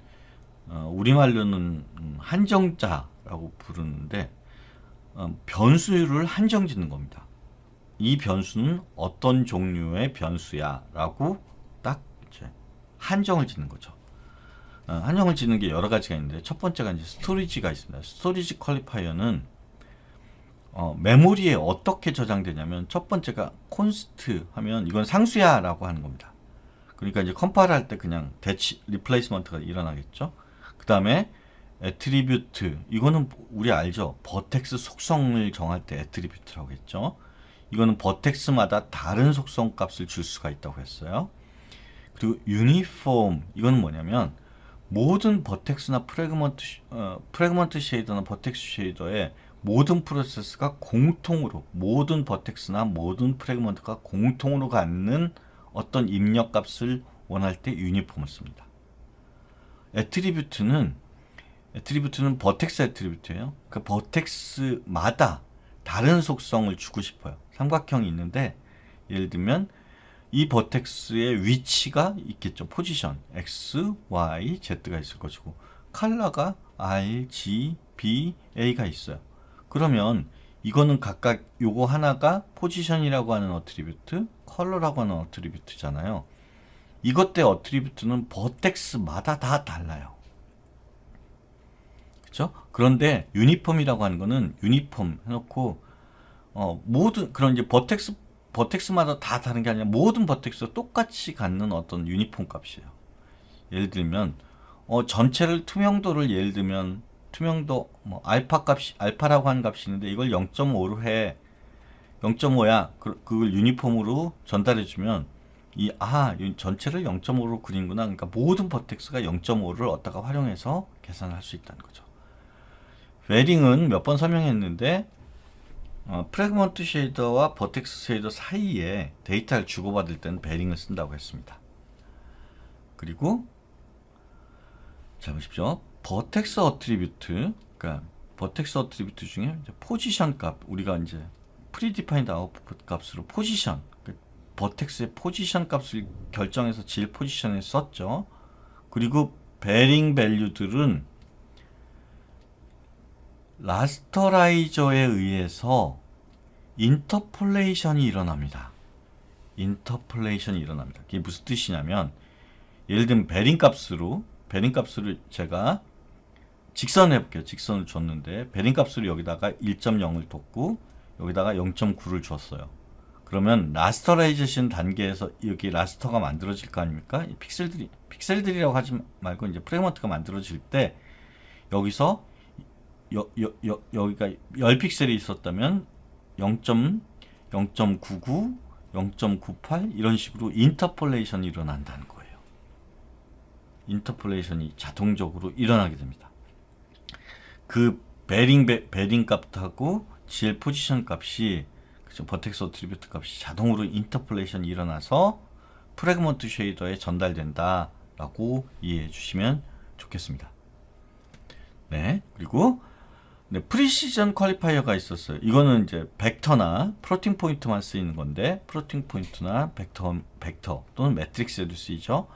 어, 우리말로는 한정자라고 부르는데 어, 변수를 한정 짓는 겁니다. 이 변수는 어떤 종류의 변수야 라고 딱 이제 한정을 짓는 거죠. 어, 한정을 짓는 게 여러 가지가 있는데 첫 번째가 이제 스토리지가 있습니다. 스토리지 퀄리파이어는 어, 메모리에 어떻게 저장되냐면 첫 번째가 콘스트 하면 이건 상수야 라고 하는 겁니다. 그러니까 이제 컴파일 할 때 그냥 대치 리플레이스먼트가 일어나겠죠. 그 다음에 애트리뷰트 이거는 우리 알죠 버텍스 속성을 정할 때 애트리뷰트라고 했죠 이거는 버텍스마다 다른 속성 값을 줄 수가 있다고 했어요. 그리고 유니폼 이건 뭐냐면 모든 버텍스나 프레그먼트 어, 프레그먼트 쉐이더나 버텍스 쉐이더의 모든 프로세스가 공통으로 모든 버텍스나 모든 프레그먼트가 공통으로 갖는 어떤 입력 값을 원할 때 유니폼을 씁니다. 애트리뷰트는 애트리뷰트는 버텍스 애트리뷰트예요. 그 버텍스마다 다른 속성을 주고 싶어요. 삼각형이 있는데 예를 들면 이 버텍스의 위치가 있겠죠. 포지션 x, y, z가 있을 것이고 칼라가 r, g, b, a가 있어요. 그러면 이거는 각각 요거 하나가 포지션이라고 하는 어트리뷰트, 컬러라고 하는 어트리뷰트잖아요. 이것 때 어트리뷰트는 버텍스마다 다 달라요. 그렇죠? 그런데 유니폼이라고 하는 거는 유니폼 해놓고 어, 모든 그런 이제 버텍스 버텍스마다 다 다른 게 아니라 모든 버텍스와 똑같이 갖는 어떤 유니폼 값이에요. 예를 들면 어, 전체를 투명도를 예를 들면 투명도 뭐 알파 값이 알파라고 하는 값이 있는데 이걸 0.5로 해 0.5야 그, 걸 유니폼으로 전달해 주면 이아 전체를 0.5로 그린구나 그러니까 모든 버텍스가 0.5를 어디다가 활용해서 계산할수 있다는 거죠. 웨링은 몇 번 설명했는데 어, 프래그먼트 쉐이더와 버텍스 쉐이더 사이에 데이터를 주고받을 때는 베링을 쓴다고 했습니다. 그리고 자 보십시오. 버텍스 어트리뷰트 그러니까 버텍스 어트리뷰트 중에 포지션 값 우리가 이제 프리디파인드 아웃풋 값으로 포지션 그 버텍스의 포지션 값을 결정해서 질 포지션에 썼죠. 그리고 베링 밸류들은 라스터라이저에 의해서 인터폴레이션이 일어납니다. 인터폴레이션이 일어납니다. 이게 무슨 뜻이냐면 예를 들면 베링 값으로 베링 값을 제가 직선을 해볼게요. 직선을 줬는데 베링 값으로 여기다가 1.0을 뒀고 여기다가 0.9를 줬어요. 그러면 라스터라이제이션 단계에서 여기 라스터가 만들어질 거 아닙니까? 픽셀들이 픽셀들이라고 하지 말고 이제 프레그먼트가 만들어질 때 여기서 여, 여, 여, 여기가 10픽셀이 있었다면 0 9 9 0.98 이런 식으로 인터폴레이션이 일어난다는 거예요. 인터폴레이션이 자동적으로 일어나게 됩니다. 그 베링 베, 베링 값하고 질 포지션 값이 그죠 버텍스 어트리뷰트 값이 자동으로 인터폴레이션이 일어나서 프레그먼트 쉐이더에 전달된다라고 이해해 주시면 좋겠습니다. 네 그리고 네, 프리시전 퀄리파이어가 있었어요. 이거는 이제 벡터나 프로팅 포인트만 쓰이는 건데 프로팅 포인트나 벡터, 벡터 또는 매트릭스에도 쓰이죠.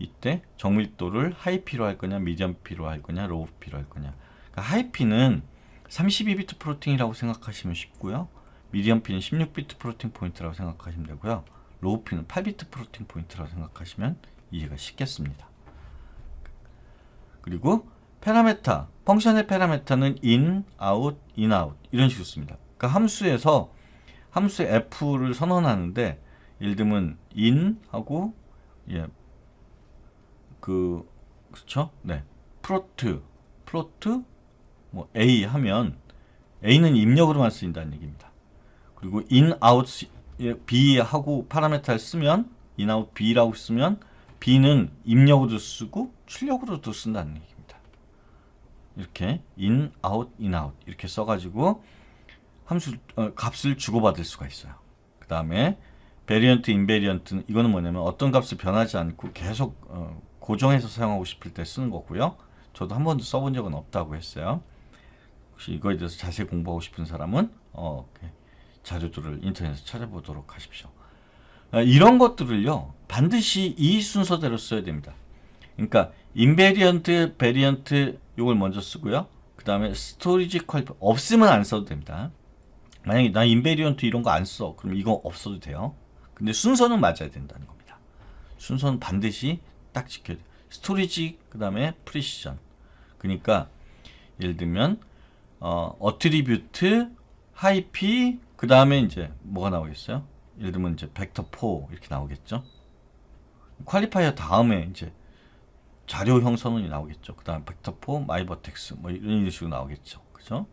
이때 정밀도를 하이피로 할 거냐 미디엄피로 할 거냐 로우피로 할 거냐 그러니까 하이피는 32비트 프로팅이라고 생각하시면 쉽고요. 미디엄피는 16비트 프로팅 포인트라고 생각하시면 되고요. 로우피는 8비트 프로팅 포인트라고 생각하시면 이해가 쉽겠습니다. 그리고 페라메타 펑션의 페라메타는 in, out, in, out 이런 식으로 씁니다. 그러니까 함수에서 함수 f를 선언하는데 예를 들면 in 하고 예. 그 그렇죠? 네. 플로트, 플로트 뭐 a 하면 a는 입력으로만 쓰인다는 얘기입니다. 그리고 in, out 예, b 하고 파라메타를 쓰면 in, out b라고 쓰면 b는 입력으로 쓰고 출력으로도 쓴다는 얘기. 이렇게 in, out, in, out 이렇게 써가지고 함수 어, 값을 주고받을 수가 있어요. 그 다음에 베리언트, 인베리언트 이거는 뭐냐면 어떤 값을 변하지 않고 계속 어, 고정해서 사용하고 싶을 때 쓰는 거고요. 저도 한 번도 써본 적은 없다고 했어요. 혹시 이거에 대해서 자세히 공부하고 싶은 사람은 어, 자료들을 인터넷에서 찾아보도록 하십시오. 아, 이런 것들을요 반드시 이 순서대로 써야 됩니다. 그러니까 인베리언트, 베리언트 이걸 먼저 쓰고요. 그 다음에 스토리지 퀄리티 없으면 안 써도 됩니다. 만약에 나 인베리언트 이런 거 안 써. 그럼 이거 없어도 돼요. 근데 순서는 맞아야 된다는 겁니다. 순서는 반드시 딱 지켜야 돼요. 스토리지 그 다음에 프리시전 그러니까 예를 들면 어, 어트리뷰트 하이피 그 다음에 이제 뭐가 나오겠어요? 예를 들면 이제 벡터 4 이렇게 나오겠죠. 퀄리파이어 다음에 이제 자료 형성이 나오겠죠. 그 다음 벡터포 마이버텍스 뭐 이런 식으로 나오겠죠. 그죠?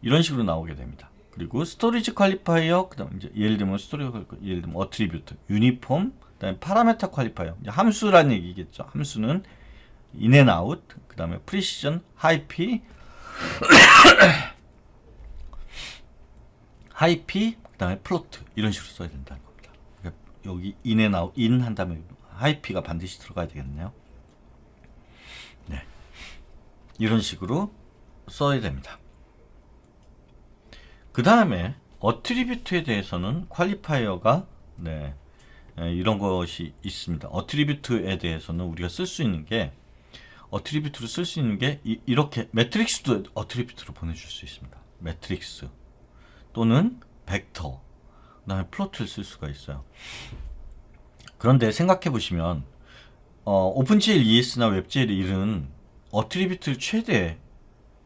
이런 식으로 나오게 됩니다. 그리고 스토리지 퀄리파이어, 그 다음 이제 예를 들면 스토리 퀄리파이어, 예를 들면 어트리뷰트, 유니폼, 그 다음에 파라메타 퀄리파이어, 함수란 얘기겠죠. 함수는 인앤 아웃, 그 다음에 프리시전, 하이피, 하이피, 그 다음에 플로트 이런 식으로 써야 된다는 겁니다. 그러니까 여기 인앤 아웃, 인한 다음에 하이피가 반드시 들어가야 되겠네요. 네. 이런 식으로 써야 됩니다. 그 다음에 어트리뷰트에 대해서는 퀄리파이어가 네, 이런 것이 있습니다. 어트리뷰트에 대해서는 우리가 쓸 수 있는 게 어트리뷰트로 쓸 수 있는 게 이, 이렇게 매트릭스도 어트리뷰트로 보내줄 수 있습니다. 매트릭스 또는 벡터 그 다음에 플로트를 쓸 수가 있어요. 그런데 생각해 보시면 어, 오픈GL ES나 웹GL 1은 어트리뷰트 를 최대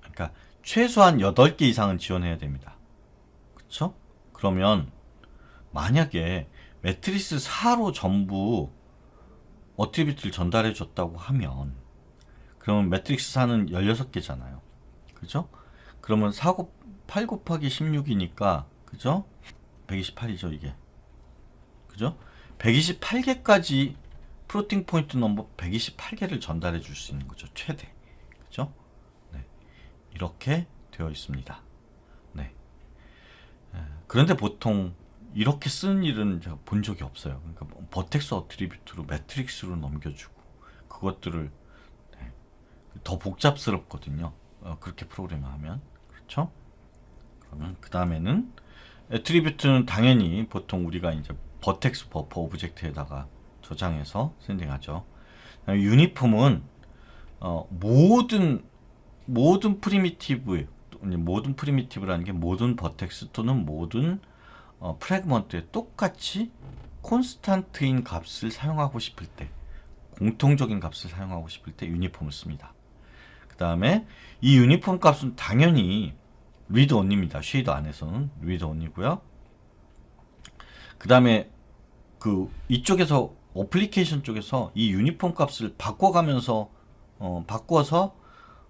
그러니까 최소한 8개 이상은 지원해야 됩니다. 그렇죠? 그러면 만약에 매트리스 4로 전부 어트리뷰트를 전달해 줬다고 하면 그러면 매트리스 4는 16개잖아요. 그죠? 그러면 4 곱, 8 곱하기 16이니까 그죠? 128이죠, 이게. 그죠? 128개까지 프로팅 포인트 넘버 128개를 전달해 줄 수 있는 거죠. 최대. 그죠? 네. 이렇게 되어 있습니다. 네. 그런데 보통 이렇게 쓰는 일은 제가 본 적이 없어요. 그러니까 뭐 버텍스 어트리뷰트로 매트릭스로 넘겨주고 그것들을 네. 더 복잡스럽거든요. 어, 그렇게 프로그램을 하면. 그렇죠? 그러면 그 다음에는 애트리뷰트는 당연히 보통 우리가 이제 버텍스 버퍼 오브젝트에다가 저장해서 샌딩하죠. 유니폼은 어, 모든 모든 프리미티브 모든 프리미티브라는 게 모든 버텍스 또는 모든 어, 프래그먼트에 똑같이 콘스탄트인 값을 사용하고 싶을 때 공통적인 값을 사용하고 싶을 때 유니폼을 씁니다. 그 다음에 이 유니폼 값은 당연히 리드 언입니다. 니 쉐이드 안에서는 리드 언니고요그 다음에 그 이쪽에서 어플리케이션 쪽에서 이 유니폼 값을 바꿔가면서 어, 바꿔서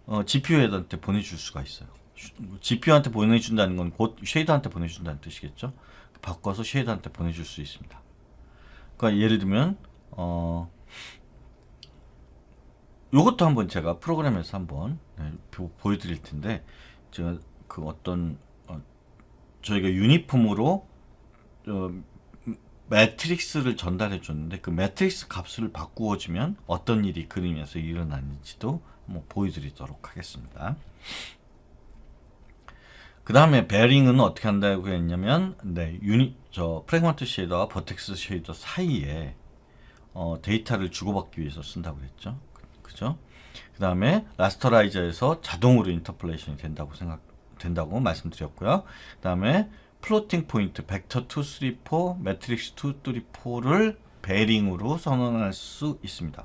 어, GPU한테 보내줄 수가 있어요. GPU한테 뭐 보내준다는 건 곧 쉐이더한테 보내준다는 뜻이겠죠. 바꿔서 쉐이더한테 보내줄 수 있습니다. 그러니까 예를 들면 어, 요것도 한번 제가 프로그램에서 한번 네, 보, 여드릴 텐데 제가 그 어떤 어, 저희가 유니폼으로 어, 매트릭스를 전달해 줬는데 그 매트릭스 값을 바꾸어주면 어떤 일이 그림에서 일어나는지도 뭐 보여드리도록 하겠습니다. 그 다음에 베링은 어떻게 한다고 했냐면 네, 유니, 저 프레그먼트 쉐이더와 버텍스 쉐이더 사이에 어, 데이터를 주고받기 위해서 쓴다고 했죠. 그죠? 그 다음에 라스터라이저에서 자동으로 인터플레이션이 된다고 생각 된다고 말씀드렸고요. 그 다음에 플로팅 포인트 벡터 2, 3, 4, 매트릭스 2, 3, 4를 베링으로 선언할 수 있습니다.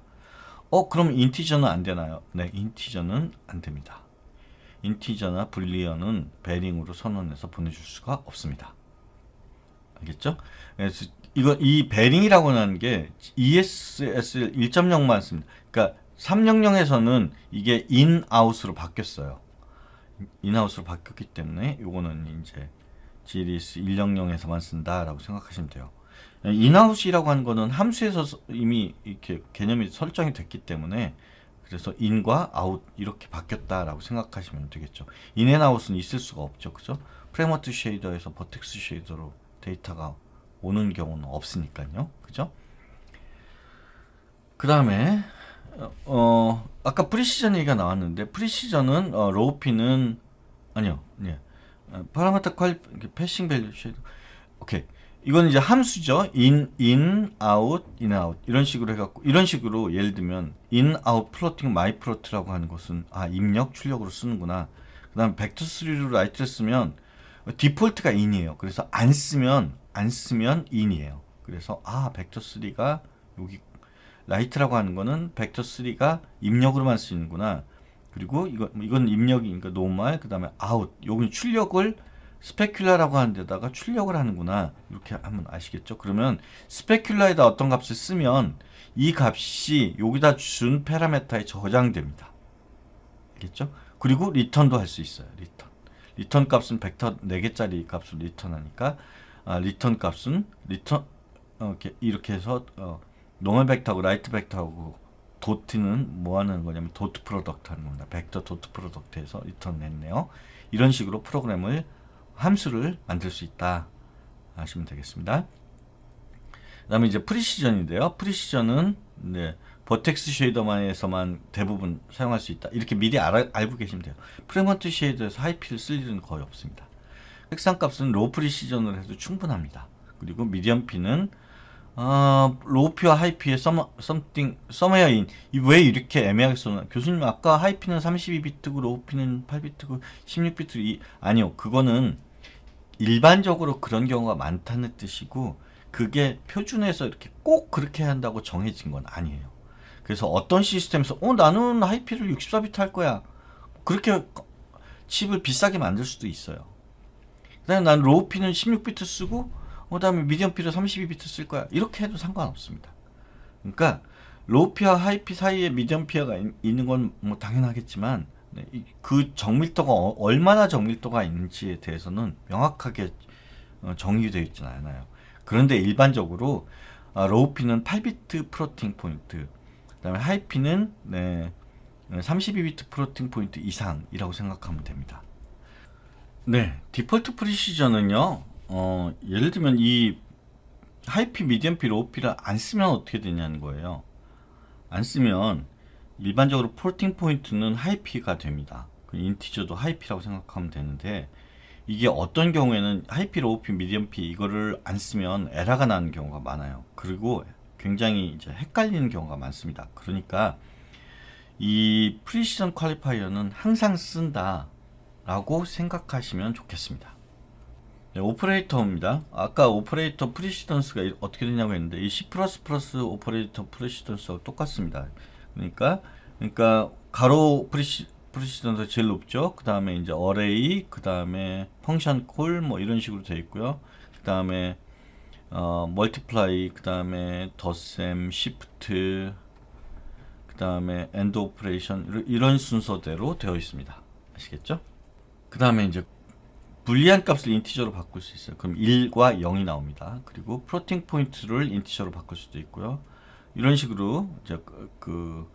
어 그럼 인티저는 안 되나요? 네 인티저는 안 됩니다. 인티저나 불리언은 베링으로 선언해서 보내줄 수가 없습니다. 알겠죠? 그래서 이거 이 베링이라고 하는 게 e s s 1.0만 씁니다. 그러니까 300에서는 이게 인아웃으로 바뀌었어요. 인아웃으로 바뀌었기 때문에 이거는 이제 시리즈 100에서만 쓴다라고 생각하시면 돼요. 인아웃이라고 하는 거는 함수에서 이미 이렇게 개념이 설정이 됐기 때문에 그래서 인과 아웃 이렇게 바뀌었다라고 생각하시면 되겠죠. 인앤아웃은 있을 수가 없죠. 그죠? 프레머트 쉐이더에서 버텍스 쉐이더로 데이터가 오는 경우는 없으니까요. 그죠? 그 다음에 어, 어, 아까 프리시전 얘기가 나왔는데 프리시전은 어, 로우피는 아니요. 어, 파라마타퀄 패싱 밸류 쉐이드 오케이 이건 이제 함수죠 in in out 이런 식으로 해갖고 이런 식으로 예를 들면 in o 플로팅 마이 플로트라고 하는 것은 아 입력 출력으로 쓰는구나 그다음 벡터 3로 라이트를 쓰면 디폴트가 i 이에요 그래서 안 쓰면 안 쓰면 i 이에요 그래서 아 벡터 3가 여기 라이트라고 하는 거는 벡터 3가 입력으로만 쓰이는구나 그리고 이건 이건 입력이니까 노멀 그다음에 아웃 여기 출력을 스페큘라라고 하는 데다가 출력을 하는구나 이렇게 하면 아시겠죠 그러면 스페큘라에다 어떤 값을 쓰면 이 값이 여기다 준페라메타에 저장됩니다 알겠죠 그리고 리턴도 할 수 있어요 리턴 리턴 값은 벡터 4개짜리 값을 리턴하니까 아, 리턴 값은 리턴 어, 이렇게 해서 어, 노멀 벡터하고 라이트 벡터하고 도트는 뭐 하는 거냐면 도트 프로덕트 하는 겁니다. 벡터 도트 프로덕트에서 리턴 냈네요. 이런 식으로 프로그램을 함수를 만들 수 있다 하시면 되겠습니다. 그 다음에 이제 프리시전인데요. 프리시전은 네, 버텍스 쉐이더만에서만 대부분 사용할 수 있다. 이렇게 미리 알아, 알고 계시면 돼요. 프레먼트 쉐이더에서 하이피를 쓸 일은 거의 없습니다. 색상값은 로 프리시전으로 해도 충분합니다. 그리고 미디엄 피는 어, 로우피와 하이피의 썸띵 썸웨어인 왜 이렇게 애매하게 써나 교수님 아까 하이피는 32비트고 로우피는 8비트고 16비트 이, 아니요 그거는 일반적으로 그런 경우가 많다는 뜻이고 그게 표준에서 이렇게 꼭 그렇게 한다고 정해진 건 아니에요 그래서 어떤 시스템에서 어 나는 하이피를 64비트 할 거야 그렇게 칩을 비싸게 만들 수도 있어요 그 다음에 난 로우피는 16비트 쓰고 그 다음에 미디엄 피로 32비트 쓸 거야. 이렇게 해도 상관없습니다. 그러니까 로피와 하이피 사이에 미디엄 피어가 있는 건 뭐 당연하겠지만 네, 그 정밀도가 어, 얼마나 정밀도가 있는지에 대해서는 명확하게 어, 정의되어 있진 않아요. 그런데 일반적으로 아, 로우피는 8비트 프로팅 포인트, 그다음에 하이피는 네, 32비트 프로팅 포인트 이상이라고 생각하면 됩니다. 네, 디폴트 프리시전은요. 어, 예를 들면 이 하이피, 미디엄피, 로우피를 안 쓰면 어떻게 되냐는 거예요. 안 쓰면 일반적으로 폴팅 포인트는 하이피가 됩니다. 그 인티저도 하이피라고 생각하면 되는데 이게 어떤 경우에는 하이피, 로우피, 미디엄피 이거를 안 쓰면 에러가 나는 경우가 많아요. 그리고 굉장히 이제 헷갈리는 경우가 많습니다. 그러니까 이 프리시전 퀄리파이어는 항상 쓴다 라고 생각하시면 좋겠습니다. 네, 오퍼레이터입니다. 아까 오퍼레이터 프리시던스가 어떻게 되냐고 했는데 이 C++ 오퍼레이터 프리시던스와 똑같습니다. 그러니까 그러니까 가로 프리시 프리시던스 제일 높죠. 그 다음에 이제 어레이, 그 다음에 펑션 콜 뭐 이런 식으로 되어 있고요. 그 다음에 어, 멀티플라이, 그 다음에 덧셈, 시프트, 그 다음에 엔드 오퍼레이션 이런 순서대로 되어 있습니다. 아시겠죠? 그 다음에 이제 불리한 값을 인티저로 바꿀 수 있어요. 그럼 1과 0이 나옵니다. 그리고 프로팅 포인트를 인티저로 바꿀 수도 있고요. 이런 식으로 이제 그, 그,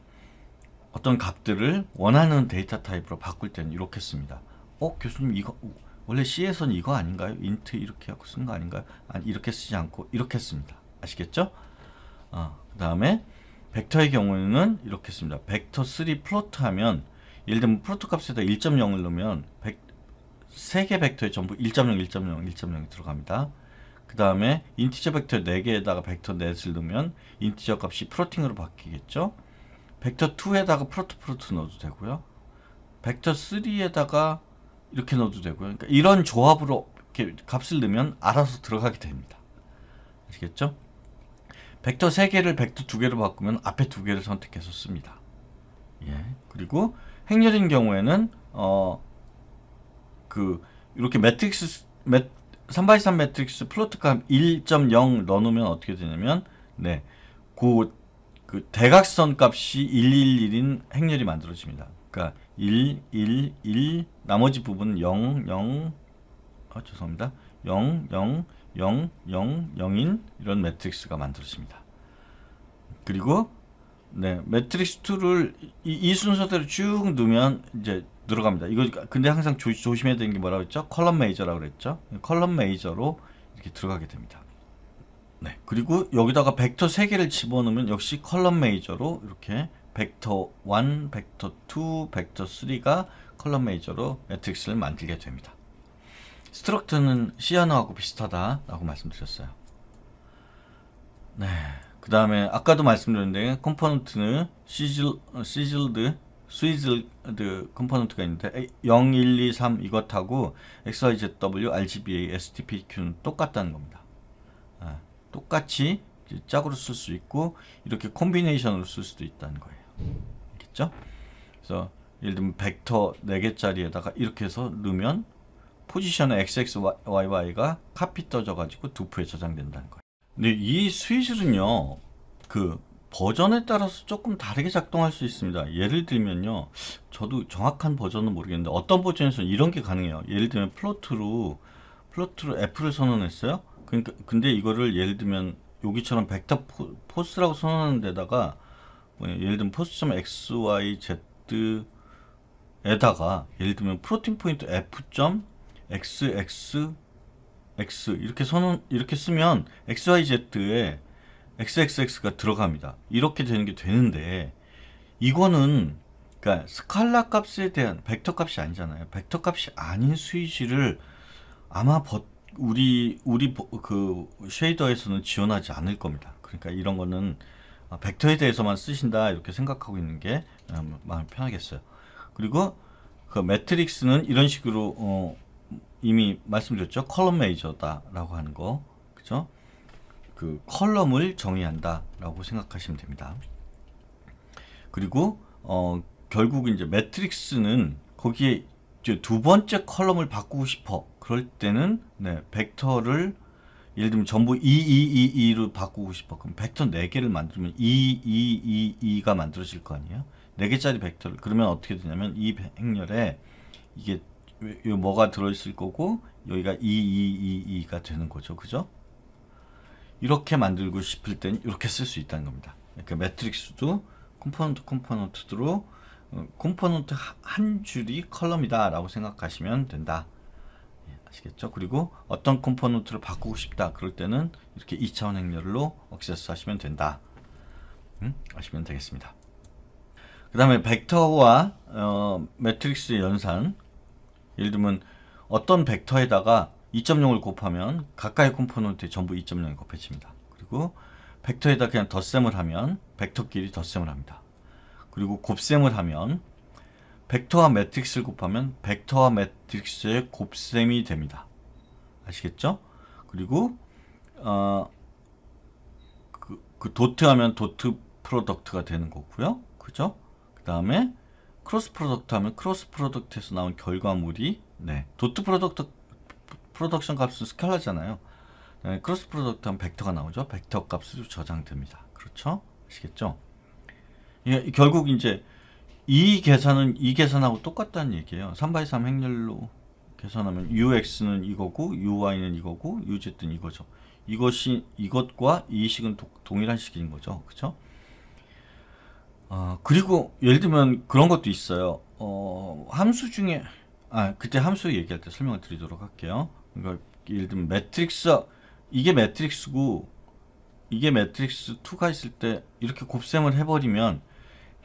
어떤 값들을 원하는 데이터 타입으로 바꿀 때는 이렇게 씁니다. 어 교수님 이거 원래 C에서는 이거 아닌가요? 인트 이렇게 하고 쓰는 거 아닌가요? 아니 이렇게 쓰지 않고 이렇게 씁니다. 아시겠죠? 어, 그 다음에 벡터의 경우에는 이렇게 씁니다. 벡터 3 플로트 하면 예를 들면 플로트 값에다 1.0을 넣으면 벡, 세개 벡터에 전부 1.0, 1.0, 1.0이 들어갑니다. 그 다음에 인티저 벡터 4개에다가 벡터 넷을 넣으면 인티저 값이 프로팅으로 바뀌겠죠. 벡터 2에다가 프로트 프로트 넣어도 되고요. 벡터 3에다가 이렇게 넣어도 되고요. 그러니까 이런 조합으로 이렇게 값을 넣으면 알아서 들어가게 됩니다. 아시겠죠? 벡터 3개를 벡터 2개로 바꾸면 앞에 2개를 선택해서 씁니다. 예. 그리고 행렬인 경우에는 어, 그 이렇게 매트릭스 매, 3x3 매트릭스 플로트값 1.0 넣어놓으면 어떻게 되냐면 네, 그, 그 대각선 값이 111인 행렬이 만들어집니다. 그러니까 1, 1, 1 나머지 부분은 0, 0 아, 죄송합니다. 0, 0, 0, 0, 0인 이런 매트릭스가 만들어집니다. 그리고 네, 매트릭스 2를 이, 이 순서대로 쭉 넣으면 이제 들어갑니다. 이거 근데 항상 조, 조심해야 되는 게 뭐라고 했죠? 컬럼 메이저라고 그랬죠? 컬럼 메이저로 이렇게 들어가게 됩니다. 네. 그리고 여기다가 벡터 3개를 집어넣으면 역시 컬럼 메이저로 이렇게 벡터 1, 벡터 2, 벡터 3가 컬럼 메이저로 매트릭스를 만들게 됩니다. 스트럭트는 시아노하고 비슷하다라고 말씀드렸어요. 네. 그 다음에 아까도 말씀드렸는데 컴포넌트는 시즐, 시즐드 스위즈 그 컴포넌트가 있는데 0, 1, 2, 3 이것하고 XYZW, RGBA, STPQ는 똑같다는 겁니다. 아, 똑같이 짝으로 쓸 수 있고 이렇게 콤비네이션으로 쓸 수도 있다는 거예요. 알겠죠? 그래서 예를 들면 벡터 4개짜리에다가 이렇게 해서 넣으면 포지션의 XXYY가 카피 떠져가지고 두프에 저장된다는 거예요. 근데 이 스위즐은요. 그 버전에 따라서 조금 다르게 작동할 수 있습니다 예를 들면요 저도 정확한 버전은 모르겠는데 어떤 버전에서는 이런 게 가능해요 예를 들면 플로트로 플로트로 F를 선언했어요 그러니까 근데 이거를 예를 들면 여기처럼 벡터 포스라고 선언하는 데다가 뭐 예를 들면 포스 x, y, z 에다가 예를 들면 프로틴 포인트 f.x, x, x 이렇게 선언 이렇게 쓰면 x, y, z에 XXX가 들어갑니다. 이렇게 되는 게 되는데 이거는 그러니까 스칼라 값에 대한 벡터 값이 아니잖아요. 벡터 값이 아닌 스위치를 아마 버, 우리 우리 그 쉐이더에서는 지원하지 않을 겁니다. 그러니까 이런 거는 아, 벡터에 대해서만 쓰신다 이렇게 생각하고 있는 게 아, 마음 편하겠어요. 그리고 그 매트릭스는 이런 식으로 어, 이미 말씀드렸죠. 컬럼 메이저다라고 하는 거. 그죠? 그 컬럼을 정의한다라고 생각하시면 됩니다. 그리고 어, 결국 이제 매트릭스는 거기에 이제 두 번째 컬럼을 바꾸고 싶어. 그럴 때는 네, 벡터를 예를 들면 전부 2222로 e e e 바꾸고 싶어. 그럼 벡터 4개를 만들면 2222가 만들어질 거 아니에요? 4개짜리 벡터를. 그러면 어떻게 되냐면 이 행렬에 이게 뭐가 들어있을 거고 여기가 2222가 되는 거죠. 그죠? 이렇게 만들고 싶을 땐 이렇게 쓸 수 있다는 겁니다. 그 매트릭스도 컴포넌트 컴포넌트로 컴포넌트 어, 한 줄이 컬럼이다 라고 생각하시면 된다. 예, 아시겠죠? 그리고 어떤 컴포넌트를 바꾸고 싶다 그럴 때는 이렇게 2차원 행렬로 액세스 하시면 된다. 음? 아시면 되겠습니다. 그 다음에 벡터와 어, 매트릭스 연산 예를 들면 어떤 벡터에다가 2.0을 곱하면 가까이 컴포넌트에 전부 2.0이 곱해집니다. 그리고 벡터에다 그냥 덧셈을 하면 벡터끼리 덧셈을 합니다. 그리고 곱셈을 하면 벡터와 매트릭스를 곱하면 벡터와 매트릭스의 곱셈이 됩니다. 아시겠죠? 그리고 어, 그, 그 도트하면 도트 프로덕트가 되는 거고요. 그죠? 그 다음에 크로스 프로덕트 하면 크로스 프로덕트에서 나온 결과물이 네 도트 프로덕트 프로덕션 값은 스칼라잖아요. 네, 크로스 프로덕트 벡터가 나오죠. 벡터 값으로 저장됩니다. 그렇죠? 아시겠죠? 예, 결국 이제 이 계산은 이 계산하고 똑같다는 얘기예요. 3x3 행렬로 계산하면 ux는 이거고 uy는 이거고 uz는 이거죠. 이것이 이것과 이 식은 도, 동일한 식인 거죠. 그렇죠? 어, 그리고 예를 들면 그런 것도 있어요. 어, 함수 중에 아, 그때 함수 얘기할 때 설명을 드리도록 할게요. 그러니까 예를 들면 매트릭스 이게 매트릭스고 이게 매트릭스 2가 있을 때 이렇게 곱셈을 해버리면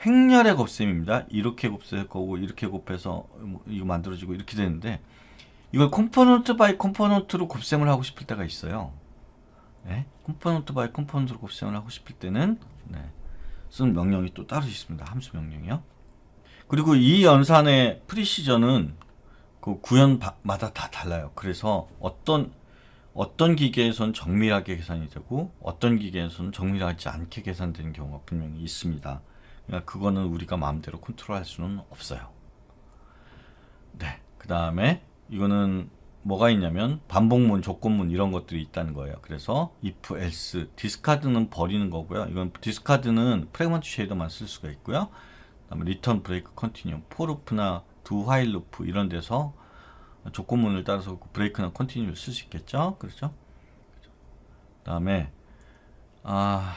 행렬의 곱셈입니다. 이렇게 곱셈 거고 이렇게 곱해서 뭐 이거 만들어지고 이렇게 되는데 이걸 컴포넌트 바이 컴포넌트로 곱셈을 하고 싶을 때가 있어요. 네? 예? 컴포넌트 바이 컴포넌트로 곱셈을 하고 싶을 때는 네. 쓰는 명령이 또 따로 있습니다. 함수 명령이요. 그리고 이 연산의 프리시전은 그 구현마다 다 달라요. 그래서 어떤 어떤 기계에선 정밀하게 계산이 되고 어떤 기계에서는 정밀하지 않게 계산되는 경우가 분명히 있습니다. 그러니까 그거는 우리가 마음대로 컨트롤할 수는 없어요. 네, 그 다음에 이거는 뭐가 있냐면 반복문, 조건문 이런 것들이 있다는 거예요. 그래서 if, else, 디스카드는 버리는 거고요. 이건 디스카드는 프레그먼트 쉐이더만 쓸 수가 있고요. 그다음에 리턴 브레이크 컨티뉴, 포르프나 두 화일 루프 이런 데서 조건문을 따라서 브레이크나 컨티뉴를 쓸 수 있겠죠 그렇죠 그 다음에 아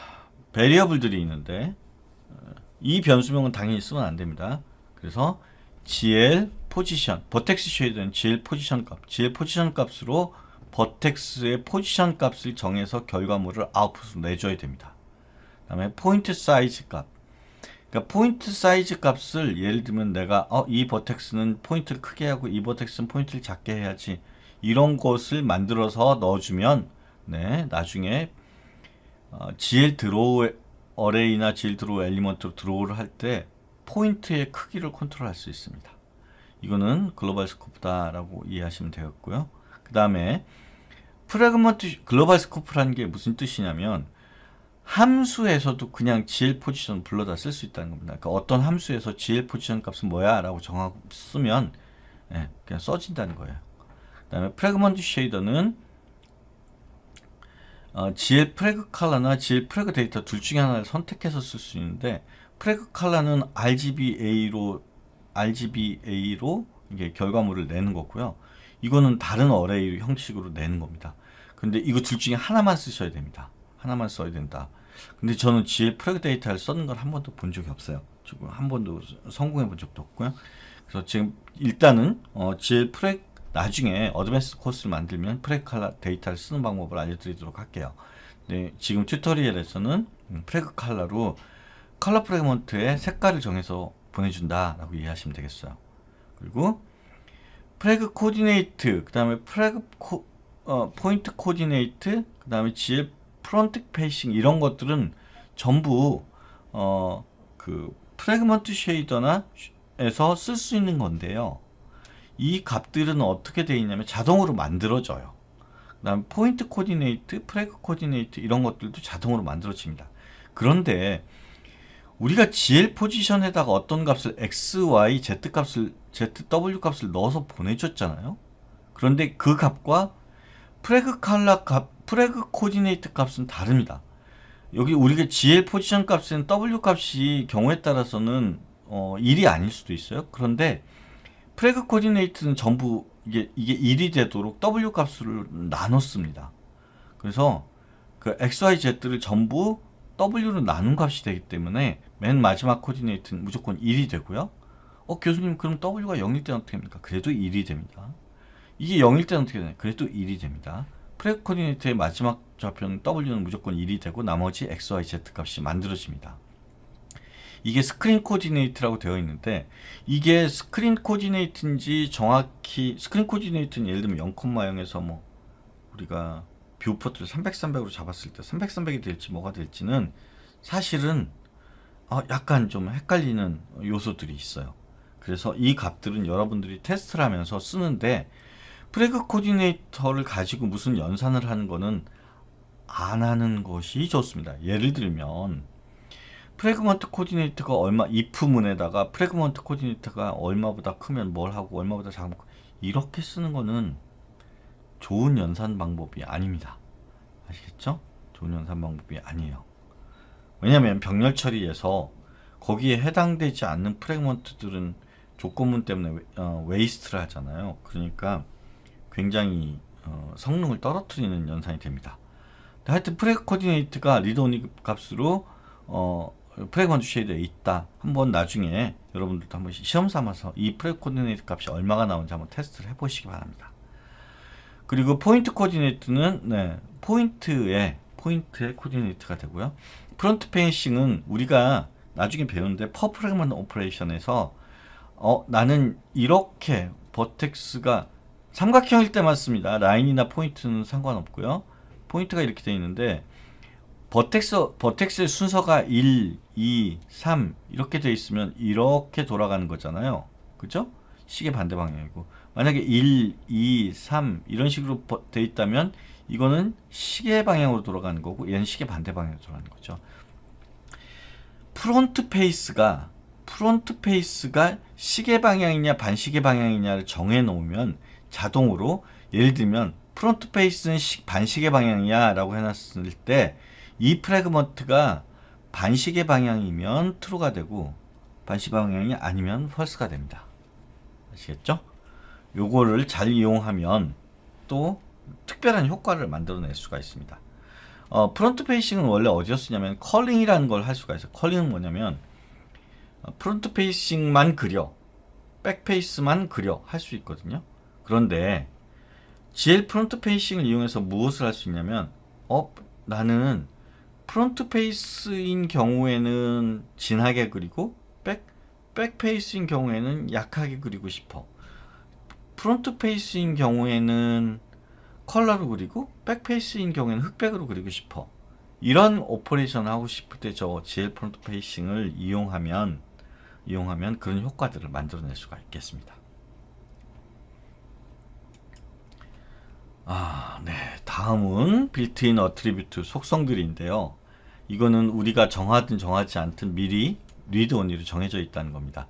베리어블들이 있는데 이 변수명은 당연히 쓰면 안 됩니다 그래서 gl 포지션 버텍스 쉐이드는 gl 포지션 값 gl 포지션 값으로 버텍스의 포지션 값을 정해서 결과물을 아웃풋으로 내줘야 됩니다 그 다음에 포인트 사이즈 값 그러니까 포인트 사이즈 값을 예를 들면 내가 어, 이 버텍스는 포인트를 크게 하고 이 버텍스는 포인트를 작게 해야지 이런 것을 만들어서 넣어주면 네, 나중에 어, GL 드로우 어레이나 GL 드로우 엘리먼트로 드로우를 할 때 포인트의 크기를 컨트롤할 수 있습니다. 이거는 글로벌 스코프다라고 이해하시면 되겠고요. 그 다음에 프레그먼트 글로벌 스코프라는 게 무슨 뜻이냐면 함수에서도 그냥 GL 포지션 불러다 쓸 수 있다는 겁니다. 그러니까 어떤 함수에서 GL 포지션 값은 뭐야? 라고 정하고 쓰면 예, 그냥 써진다는 거예요. 그 다음에 프레그먼트 쉐이더는 어, GL 프레그 칼라나 GL 프레그 데이터 둘 중에 하나를 선택해서 쓸 수 있는데 프레그 칼라는 RGBA로 RGBA로 이게 결과물을 내는 거고요. 이거는 다른 어레이 형식으로 내는 겁니다. 근데 이거 둘 중에 하나만 쓰셔야 됩니다. 하나만 써야 된다. 근데 저는 지혜 프로젝트 데이터를 쓰는 걸 한 번도 본 적이 없어요. 지금 한 번도 성공해 본 적도 없고요. 그래서 지금 일단은 어, 지혜 프로젝트 나중에 어드밴스 코스를 만들면 프레칼라 데이터를 쓰는 방법을 알려드리도록 할게요. 네, 지금 튜토리얼에서는 음, 프레그 칼라로 컬러 프레그먼트의 색깔을 정해서 보내준다라고 이해하시면 되겠어요. 그리고 프레그 코디네이트, 그 다음에 프레그 코, 어, 포인트 코디네이트, 그 다음에 GL 프론트 페이싱 이런 것들은 전부 어, 그 프레그먼트 쉐이더나 에서 쓸 수 있는 건데요. 이 값들은 어떻게 되어 있냐면 자동으로 만들어져요. 그 다음 포인트 코디네이트, 프레그 코디네이트 이런 것들도 자동으로 만들어집니다. 그런데 우리가 GL 포지션에다가 어떤 값을 X, Y, Z 값을 Z, W 값을 넣어서 보내줬잖아요. 그런데 그 값과 프레그 칼라 값 프래그 코디네이트 값은 다릅니다. 여기 우리가 GL 포지션 값은 W 값이 경우에 따라서는 어, 1이 아닐 수도 있어요. 그런데 프래그 코디네이트는 전부 이게, 이게 1이 되도록 W 값을 나눴습니다. 그래서 그 XYZ를 전부 W로 나눈 값이 되기 때문에 맨 마지막 코디네이트는 무조건 1이 되고요. 어, 교수님, 그럼 W가 0일 때는 어떻게 됩니까? 그래도 1이 됩니다. 이게 0일 때는 어떻게 되나요? 그래도 1이 됩니다. 크랙 코디네이터의 마지막 좌표는 W는 무조건 1이 되고 나머지 X, Y, Z 값이 만들어집니다. 이게 스크린 코디네이트라고 되어 있는데 이게 스크린 코디네이트인지 정확히 스크린 코디네이트는 예를 들면 0,0에서 뭐 우리가 뷰포트를 300, 300으로 잡았을 때 300, 300이 될지 뭐가 될지는 사실은 어, 약간 좀 헷갈리는 요소들이 있어요. 그래서 이 값들은 여러분들이 테스트를 하면서 쓰는데 프레그 코디네이터를 가지고 무슨 연산을 하는 거는 안 하는 것이 좋습니다. 예를 들면 프레그먼트 코디네이터가 얼마 if문에다가 프레그먼트 코디네이터가 얼마보다 크면 뭘 하고 얼마보다 작으면 그 이렇게 쓰는 거는 좋은 연산 방법이 아닙니다. 아시겠죠? 좋은 연산 방법이 아니에요. 왜냐하면 병렬 처리에서 거기에 해당되지 않는 프레그먼트들은 조건문 때문에 어, 웨이스트를 하잖아요. 그러니까 굉장히 어, 성능을 떨어뜨리는 연상이 됩니다. 하여튼 프랙 코디네이트가 리더오 값으로 어, 프랙먼트 쉐이드에 있다. 한번 나중에 여러분들도 한번 시험 삼아서 이 프랙 코디네이트 값이 얼마가 나오는지 한번 테스트를 해보시기 바랍니다. 그리고 포인트 코디네이트는 네, 포인트의 포인트의 코디네이트가 되고요. 프론트 페이싱은 우리가 나중에 배우는데 퍼프랙먼 오퍼레이션에서 어, 나는 이렇게 버텍스가 삼각형일 때 맞습니다. 라인이나 포인트는 상관없고요. 포인트가 이렇게 되어 있는데 버텍스, 버텍스의 순서가 1, 2, 3 이렇게 되어 있으면 이렇게 돌아가는 거잖아요. 그죠? 시계 반대 방향이고 만약에 1, 2, 3 이런 식으로 되어 있다면 이거는 시계 방향으로 돌아가는 거고 얘는 시계 반대 방향으로 돌아가는 거죠. 프론트 페이스가 프론트 페이스가 시계 방향이냐 반시계 방향이냐를 정해 놓으면 자동으로 예를 들면 프론트 페이스는 반시계 방향이야 라고 해놨을 때 이프래그먼트가 반시계 방향이면 트루가 되고 반시계 방향이 아니면 펄스가 됩니다. 아시겠죠? 요거를 잘 이용하면 또 특별한 효과를 만들어낼 수가 있습니다. 어, 프론트 페이싱은 원래 어디서 쓰냐면 컬링이라는 걸 할 수가 있어요. 컬링은 뭐냐면 어, 프론트 페이싱만 그려 백페이스만 그려 할 수 있거든요. 그런데 GL 프론트 페이싱을 이용해서 무엇을 할 수 있냐면 어 나는 프론트 페이스인 경우에는 진하게 그리고 백, 백 페이스인 경우에는 약하게 그리고 싶어. 프론트 페이스인 경우에는 컬러로 그리고 백 페이스인 경우에는 흑백으로 그리고 싶어. 이런 오퍼레이션 하고 싶을 때 저 GL 프론트 페이싱을 이용하면 이용하면 그런 효과들을 만들어낼 수가 있겠습니다. 아, 네. 다음은 빌트인 어트리뷰트 속성들인데요. 이거는 우리가 정하든 정하지 않든 미리 리드 온리로 정해져 있다는 겁니다.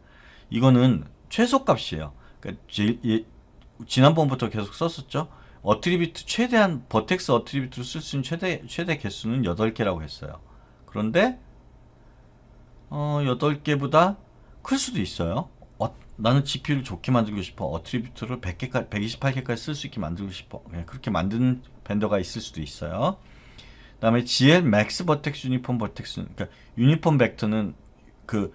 이거는 최소값이에요. 그러니까 지, 예, 지난번부터 계속 썼었죠. 어트리뷰트 최대한 버텍스 어트리뷰트로 쓸수 있는 최대 최대 개수는 8개라고 했어요. 그런데 어, 8개보다 클 수도 있어요. 나는 GPU를 좋게 만들고 싶어. 어트리뷰트를 100개까지, 128개까지 쓸 수 있게 만들고 싶어. 예, 그렇게 만든는 벤더가 있을 수도 있어요. 그 다음에 GL Max 버텍스 유니폼 버텍스 그러니까 유니폼 벡터는 그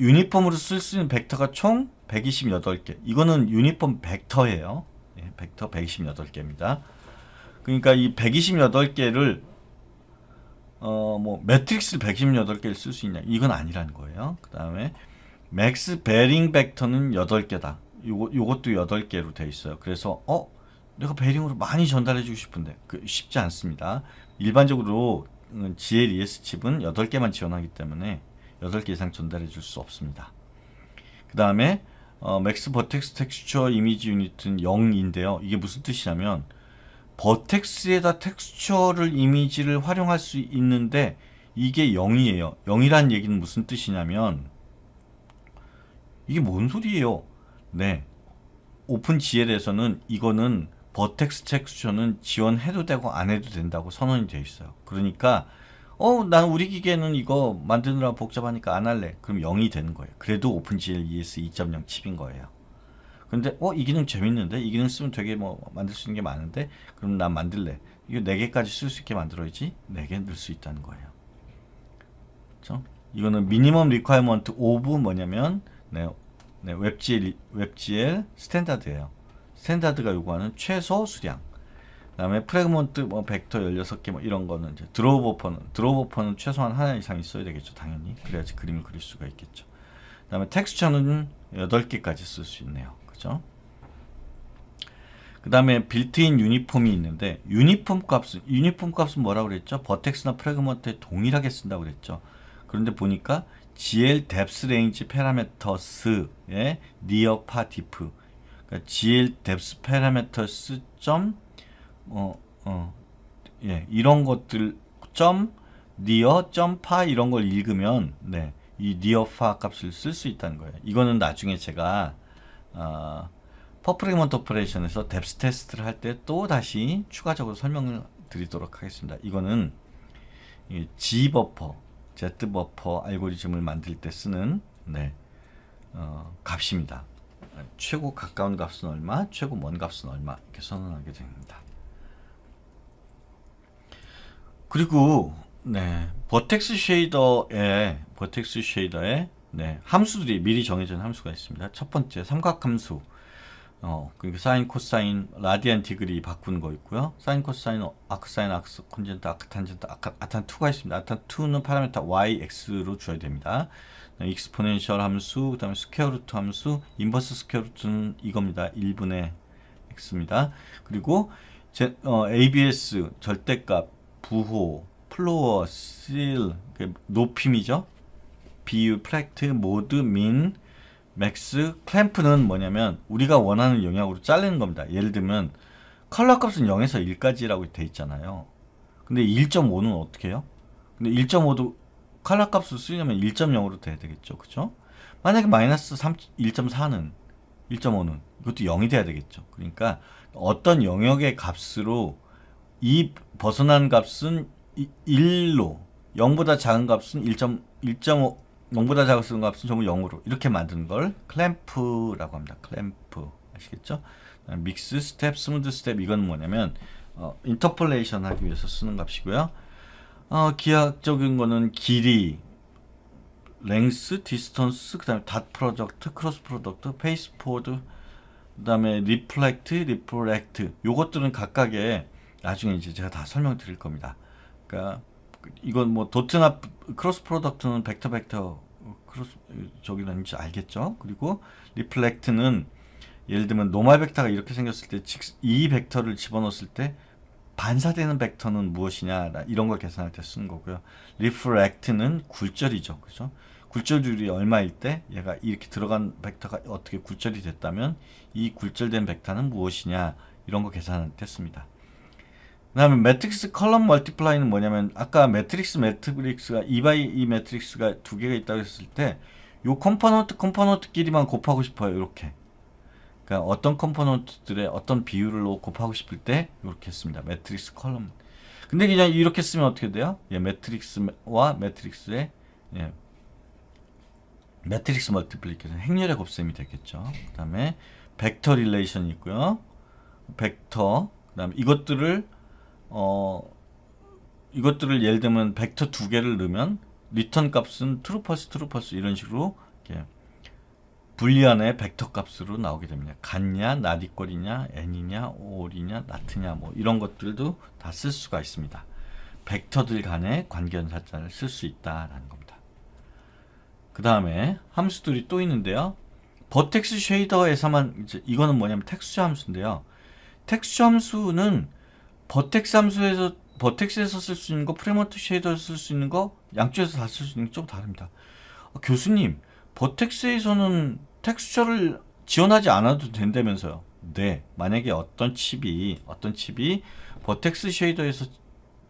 유니폼으로 쓸 수 있는 벡터가 총 128개. 이거는 유니폼 벡터예요. 예, 벡터 128개입니다. 그러니까 이 128개를 어 뭐 매트릭스 128개를 쓸 수 있냐 이건 아니라는 거예요. 그 다음에 맥스 베링 벡터는 8개다. 요거, 요것도 8개로 돼 있어요. 그래서 어? 내가 베링으로 많이 전달해주고 싶은데 그 쉽지 않습니다. 일반적으로 GLES 음, 칩은 8개만 지원하기 때문에 8개 이상 전달해줄 수 없습니다. 그 다음에 어, 맥스 버텍스 텍스처 이미지 유닛은 0인데요. 이게 무슨 뜻이냐면 버텍스에다 텍스처를 이미지를 활용할 수 있는데 이게 0이에요. 0이란 얘기는 무슨 뜻이냐면 이게 뭔 소리예요? 네. 오픈 GL에서는 이거는 버텍스 텍스처는 지원해도 되고 안 해도 된다고 선언이 되어 있어요. 그러니까 어, 난 우리 기계는 이거 만드느라 복잡하니까 안 할래. 그럼 0이 되는 거예요. 그래도 오픈 g l ES 2.0 칩인 거예요. 근데 어, 이 기능 재밌는데? 이 기능 쓰면 되게 뭐 만들 수 있는 게 많은데? 그럼 난 만들래. 이거 4개까지 쓸 수 있게 만들어야지. 4개 넣을 수 있다는 거예요. 그렇죠? 이거는 미니멈 리퀘어먼트 오브 뭐냐면 네, 네 웹GL, 웹GL 스탠다드예요. 스탠다드가 요구하는 최소 수량. 그다음에 프레그먼트 뭐 벡터 16개 뭐 이런 거는 이제 드로우버퍼는 드로우버퍼는 최소한 하나 이상 있어야 되겠죠, 당연히. 그래야지 그림을 그릴 수가 있겠죠. 그다음에 텍스처는 8개까지 쓸 수 있네요. 그죠? 그 다음에 빌트인 유니폼이 있는데 유니폼 값은 유니폼 값은 뭐라고 그랬죠? 버텍스나 프레그먼트에 동일하게 쓴다고 그랬죠. 그런데 보니까 GL depth range parameters의 near partiff 그러니까 GL depth parameters 어, 어, 예, 이런 것들 near 점파 이런 걸 읽으면 네, 이 near 파 값을 쓸 수 있다는 거예요. 이거는 나중에 제가 어, 아, 퍼프리먼트 오퍼레이션에서 뎁스 테스트를 할 때 또 다시 추가적으로 설명을 드리도록 하겠습니다. 이거는 G버퍼 Z 버퍼 알고리즘을 만들 때 쓰는 네, 어, 값입니다. 최고 가까운 값은 얼마, 최고 먼 값은 얼마 이렇게 선언하게 됩니다. 그리고 네, 버텍스 쉐이더에 버텍스 쉐이더에 네, 함수들이 미리 정해진 함수가 있습니다. 첫 번째 삼각 함수 어, 그리고 사인, 코사인, 라디안, 디그리 바꾸는 거 있고요. 사인, 코사인, 아크사인, 아크, 콘젠트, 아크탄젠트, 아크, 아탄2가 아, 있습니다. 아탄2는 파라메타 y, x로 줘야 됩니다. 네, 익스포넨셜 함수, 그 다음에 스퀘어루트 함수, 인버스 스퀘어루트는 이겁니다. 1분의 x입니다. 그리고 제, 어, abs, 절대값, 부호, 플로어, 실, 그 높임이죠. 비유, 프랙트, 모드, 민, 맥스 클램프는 뭐냐면 우리가 원하는 영역으로 자르는 겁니다. 예를 들면 컬러 값은 0에서 1까지라고 돼 있잖아요. 근데 1.5는 어떻게 해요? 근데 1.5도 컬러 값을 쓰려면 1.0으로 돼야 되겠죠. 그죠? 만약에 마이너스 1.4는 1.5는 이것도 0이 돼야 되겠죠. 그러니까 어떤 영역의 값으로 이 벗어난 값은 1로 0보다 작은 값은 1.1.5 농부다 작은 업 쓰는 값은 전부 0으로 이렇게 만든 걸 클램프라고 합니다. 클램프 아시겠죠? 믹스 스텝, 스무드 스텝 이건 뭐냐면 어, 인터폴레이션 하기 위해서 쓰는 값이고요. 어, 기하학적인 거는 길이, 랭스, 디스턴스, 그 다음에 닷 프로덕트, 크로스 프로덕트, 페이스 포드, 그 다음에 리플렉트, 리프렉트 요것들은 각각의 나중에 이제 제가 다 설명드릴 겁니다. 그러니까 이건 뭐 도트나 크로스 프로덕트는 벡터 벡터 크로스 저기 는지 알겠죠? 그리고 리플렉트는 예를 들면 노말 벡터가 이렇게 생겼을 때 이 벡터를 집어넣었을 때 반사되는 벡터는 무엇이냐 이런 걸 계산할 때 쓰는 거고요. 리프렉트는 굴절이죠. 그죠? 굴절률이 얼마일 때 얘가 이렇게 들어간 벡터가 어떻게 굴절이 됐다면 이 굴절된 벡터는 무엇이냐 이런 거 계산할 때 씁니다. 그다음에 매트릭스 컬럼 멀티플라이는 뭐냐면 아까 매트릭스 매트릭스가 2바이 2 매트릭스가 두 개가 있다고 했을 때 요 컴포넌트 컴포넌트끼리만 곱하고 싶어요. 이렇게. 그러니까 어떤 컴포넌트들의 어떤 비율로 곱하고 싶을 때 이렇게 했습니다. 매트릭스 컬럼. 근데 그냥 이렇게 쓰면 어떻게 돼요? 예, 매트릭스와 매트릭스의 예, 매트릭스 멀티플리케이션 행렬의 곱셈이 되겠죠. 그다음에 벡터 릴레이션이 있고요. 벡터 그다음 에 이것들을 어, 이것들을 예를 들면 벡터 두 개를 넣으면 리턴 값은 트루 퍼스 트루 퍼스 이런 식으로 이렇게 불리안의 벡터 값으로 나오게 됩니다. 같냐, 나디꼴이냐, n이냐, 올이냐, 나트냐 뭐 이런 것들도 다 쓸 수가 있습니다. 벡터들 간의 관계사자를쓸 수 있다라는 겁니다. 그 다음에 함수들이 또 있는데요. 버텍스 쉐이더에서만 이거는 뭐냐면 텍스처 함수인데요. 텍스처 함수는 버텍스 함수에서 버텍스에서 쓸 수 있는 거, 프레모트 쉐이더 쓸 수 있는 거, 양쪽에서 다 쓸 수 있는 게 좀 다릅니다. 어, 교수님, 버텍스에서는 텍스처를 지원하지 않아도 된다면서요? 네, 만약에 어떤 칩이 어떤 칩이 버텍스 쉐이더에서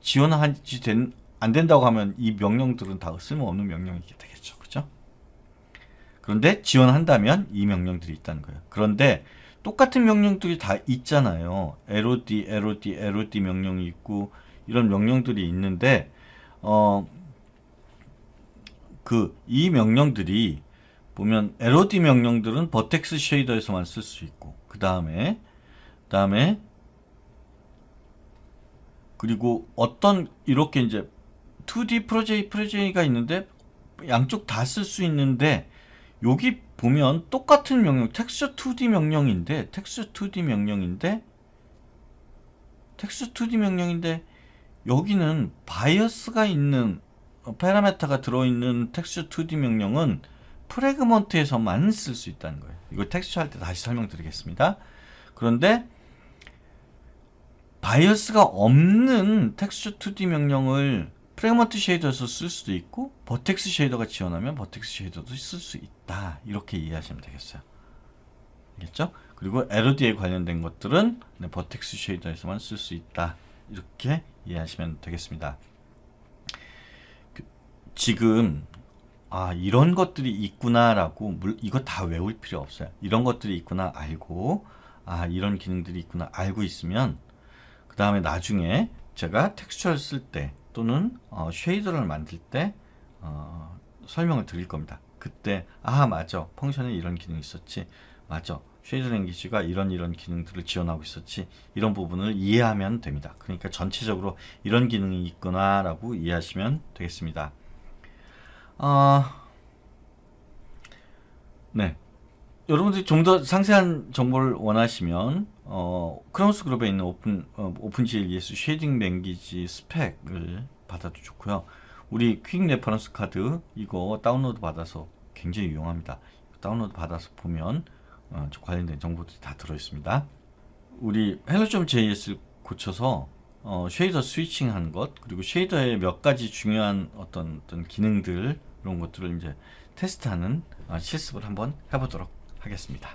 지원하지 된, 안 된다고 하면 이 명령들은 다 쓸모없는 명령이 되겠죠, 그죠 그런데 지원한다면 이 명령들이 있다는 거예요. 그런데 똑같은 명령들이 다 있잖아요. LOD, LOD, LOD 명령이 있고 이런 명령들이 있는데 어 그 이 명령들이 보면 LOD 명령들은 버텍스 쉐이더에서만 쓸 수 있고 그 다음에 그 다음에 그리고 어떤 이렇게 이제 2D 프로제이 프로제이가 있는데 양쪽 다 쓸 수 있는데 여기 보면 똑같은 명령, 텍스트 2D 명령인데 텍스트 2D 명령인데 텍스트 2D 명령인데 여기는 바이어스가 있는 페라메타가 어, 들어있는 텍스트 2D 명령은 프레그먼트에서만 쓸 수 있다는 거예요. 이거 텍스트 할때 다시 설명드리겠습니다. 그런데 바이어스가 없는 텍스트 2D 명령을 프레그먼트 쉐이더에서 쓸 수도 있고 버텍스 쉐이더가 지원하면 버텍스 쉐이더도 쓸 수 있다 이렇게 이해하시면 되겠어요 알겠죠? 그리고 LOD에 관련된 것들은 네, 버텍스 쉐이더에서만 쓸 수 있다 이렇게 이해하시면 되겠습니다 그, 지금 아 이런 것들이 있구나 라고 이거 다 외울 필요 없어요 이런 것들이 있구나 알고 아 이런 기능들이 있구나 알고 있으면 그 다음에 나중에 제가 텍스처를 쓸때 또는 어, 쉐이더를 만들 때 어, 설명을 드릴 겁니다. 그때 아 맞아 펑션에 이런 기능이 있었지 맞아 쉐이드 랭귀지가 이런 이런 기능들을 지원하고 있었지 이런 부분을 이해하면 됩니다. 그러니까 전체적으로 이런 기능이 있구나 라고 이해하시면 되겠습니다. 어... 네 여러분들이 좀 더 상세한 정보를 원하시면 어, 크라우스 그룹에 있는 오픈 어, 오픈 GLES 쉐딩 랭귀지 스펙을 받아도 좋고요. 우리 퀵 레퍼런스 카드 이거 다운로드 받아서 굉장히 유용합니다. 다운로드 받아서 보면 어, 관련된 정보들이 다 들어 있습니다. 우리 h e l j s 를 고쳐서 어, 쉐이더 스위칭 하는 것 그리고 쉐이더의 몇 가지 중요한 어떤 어떤 기능들 이런 것들을 이제 테스트하는 아, 실습을 한번 해보도록 하겠습니다.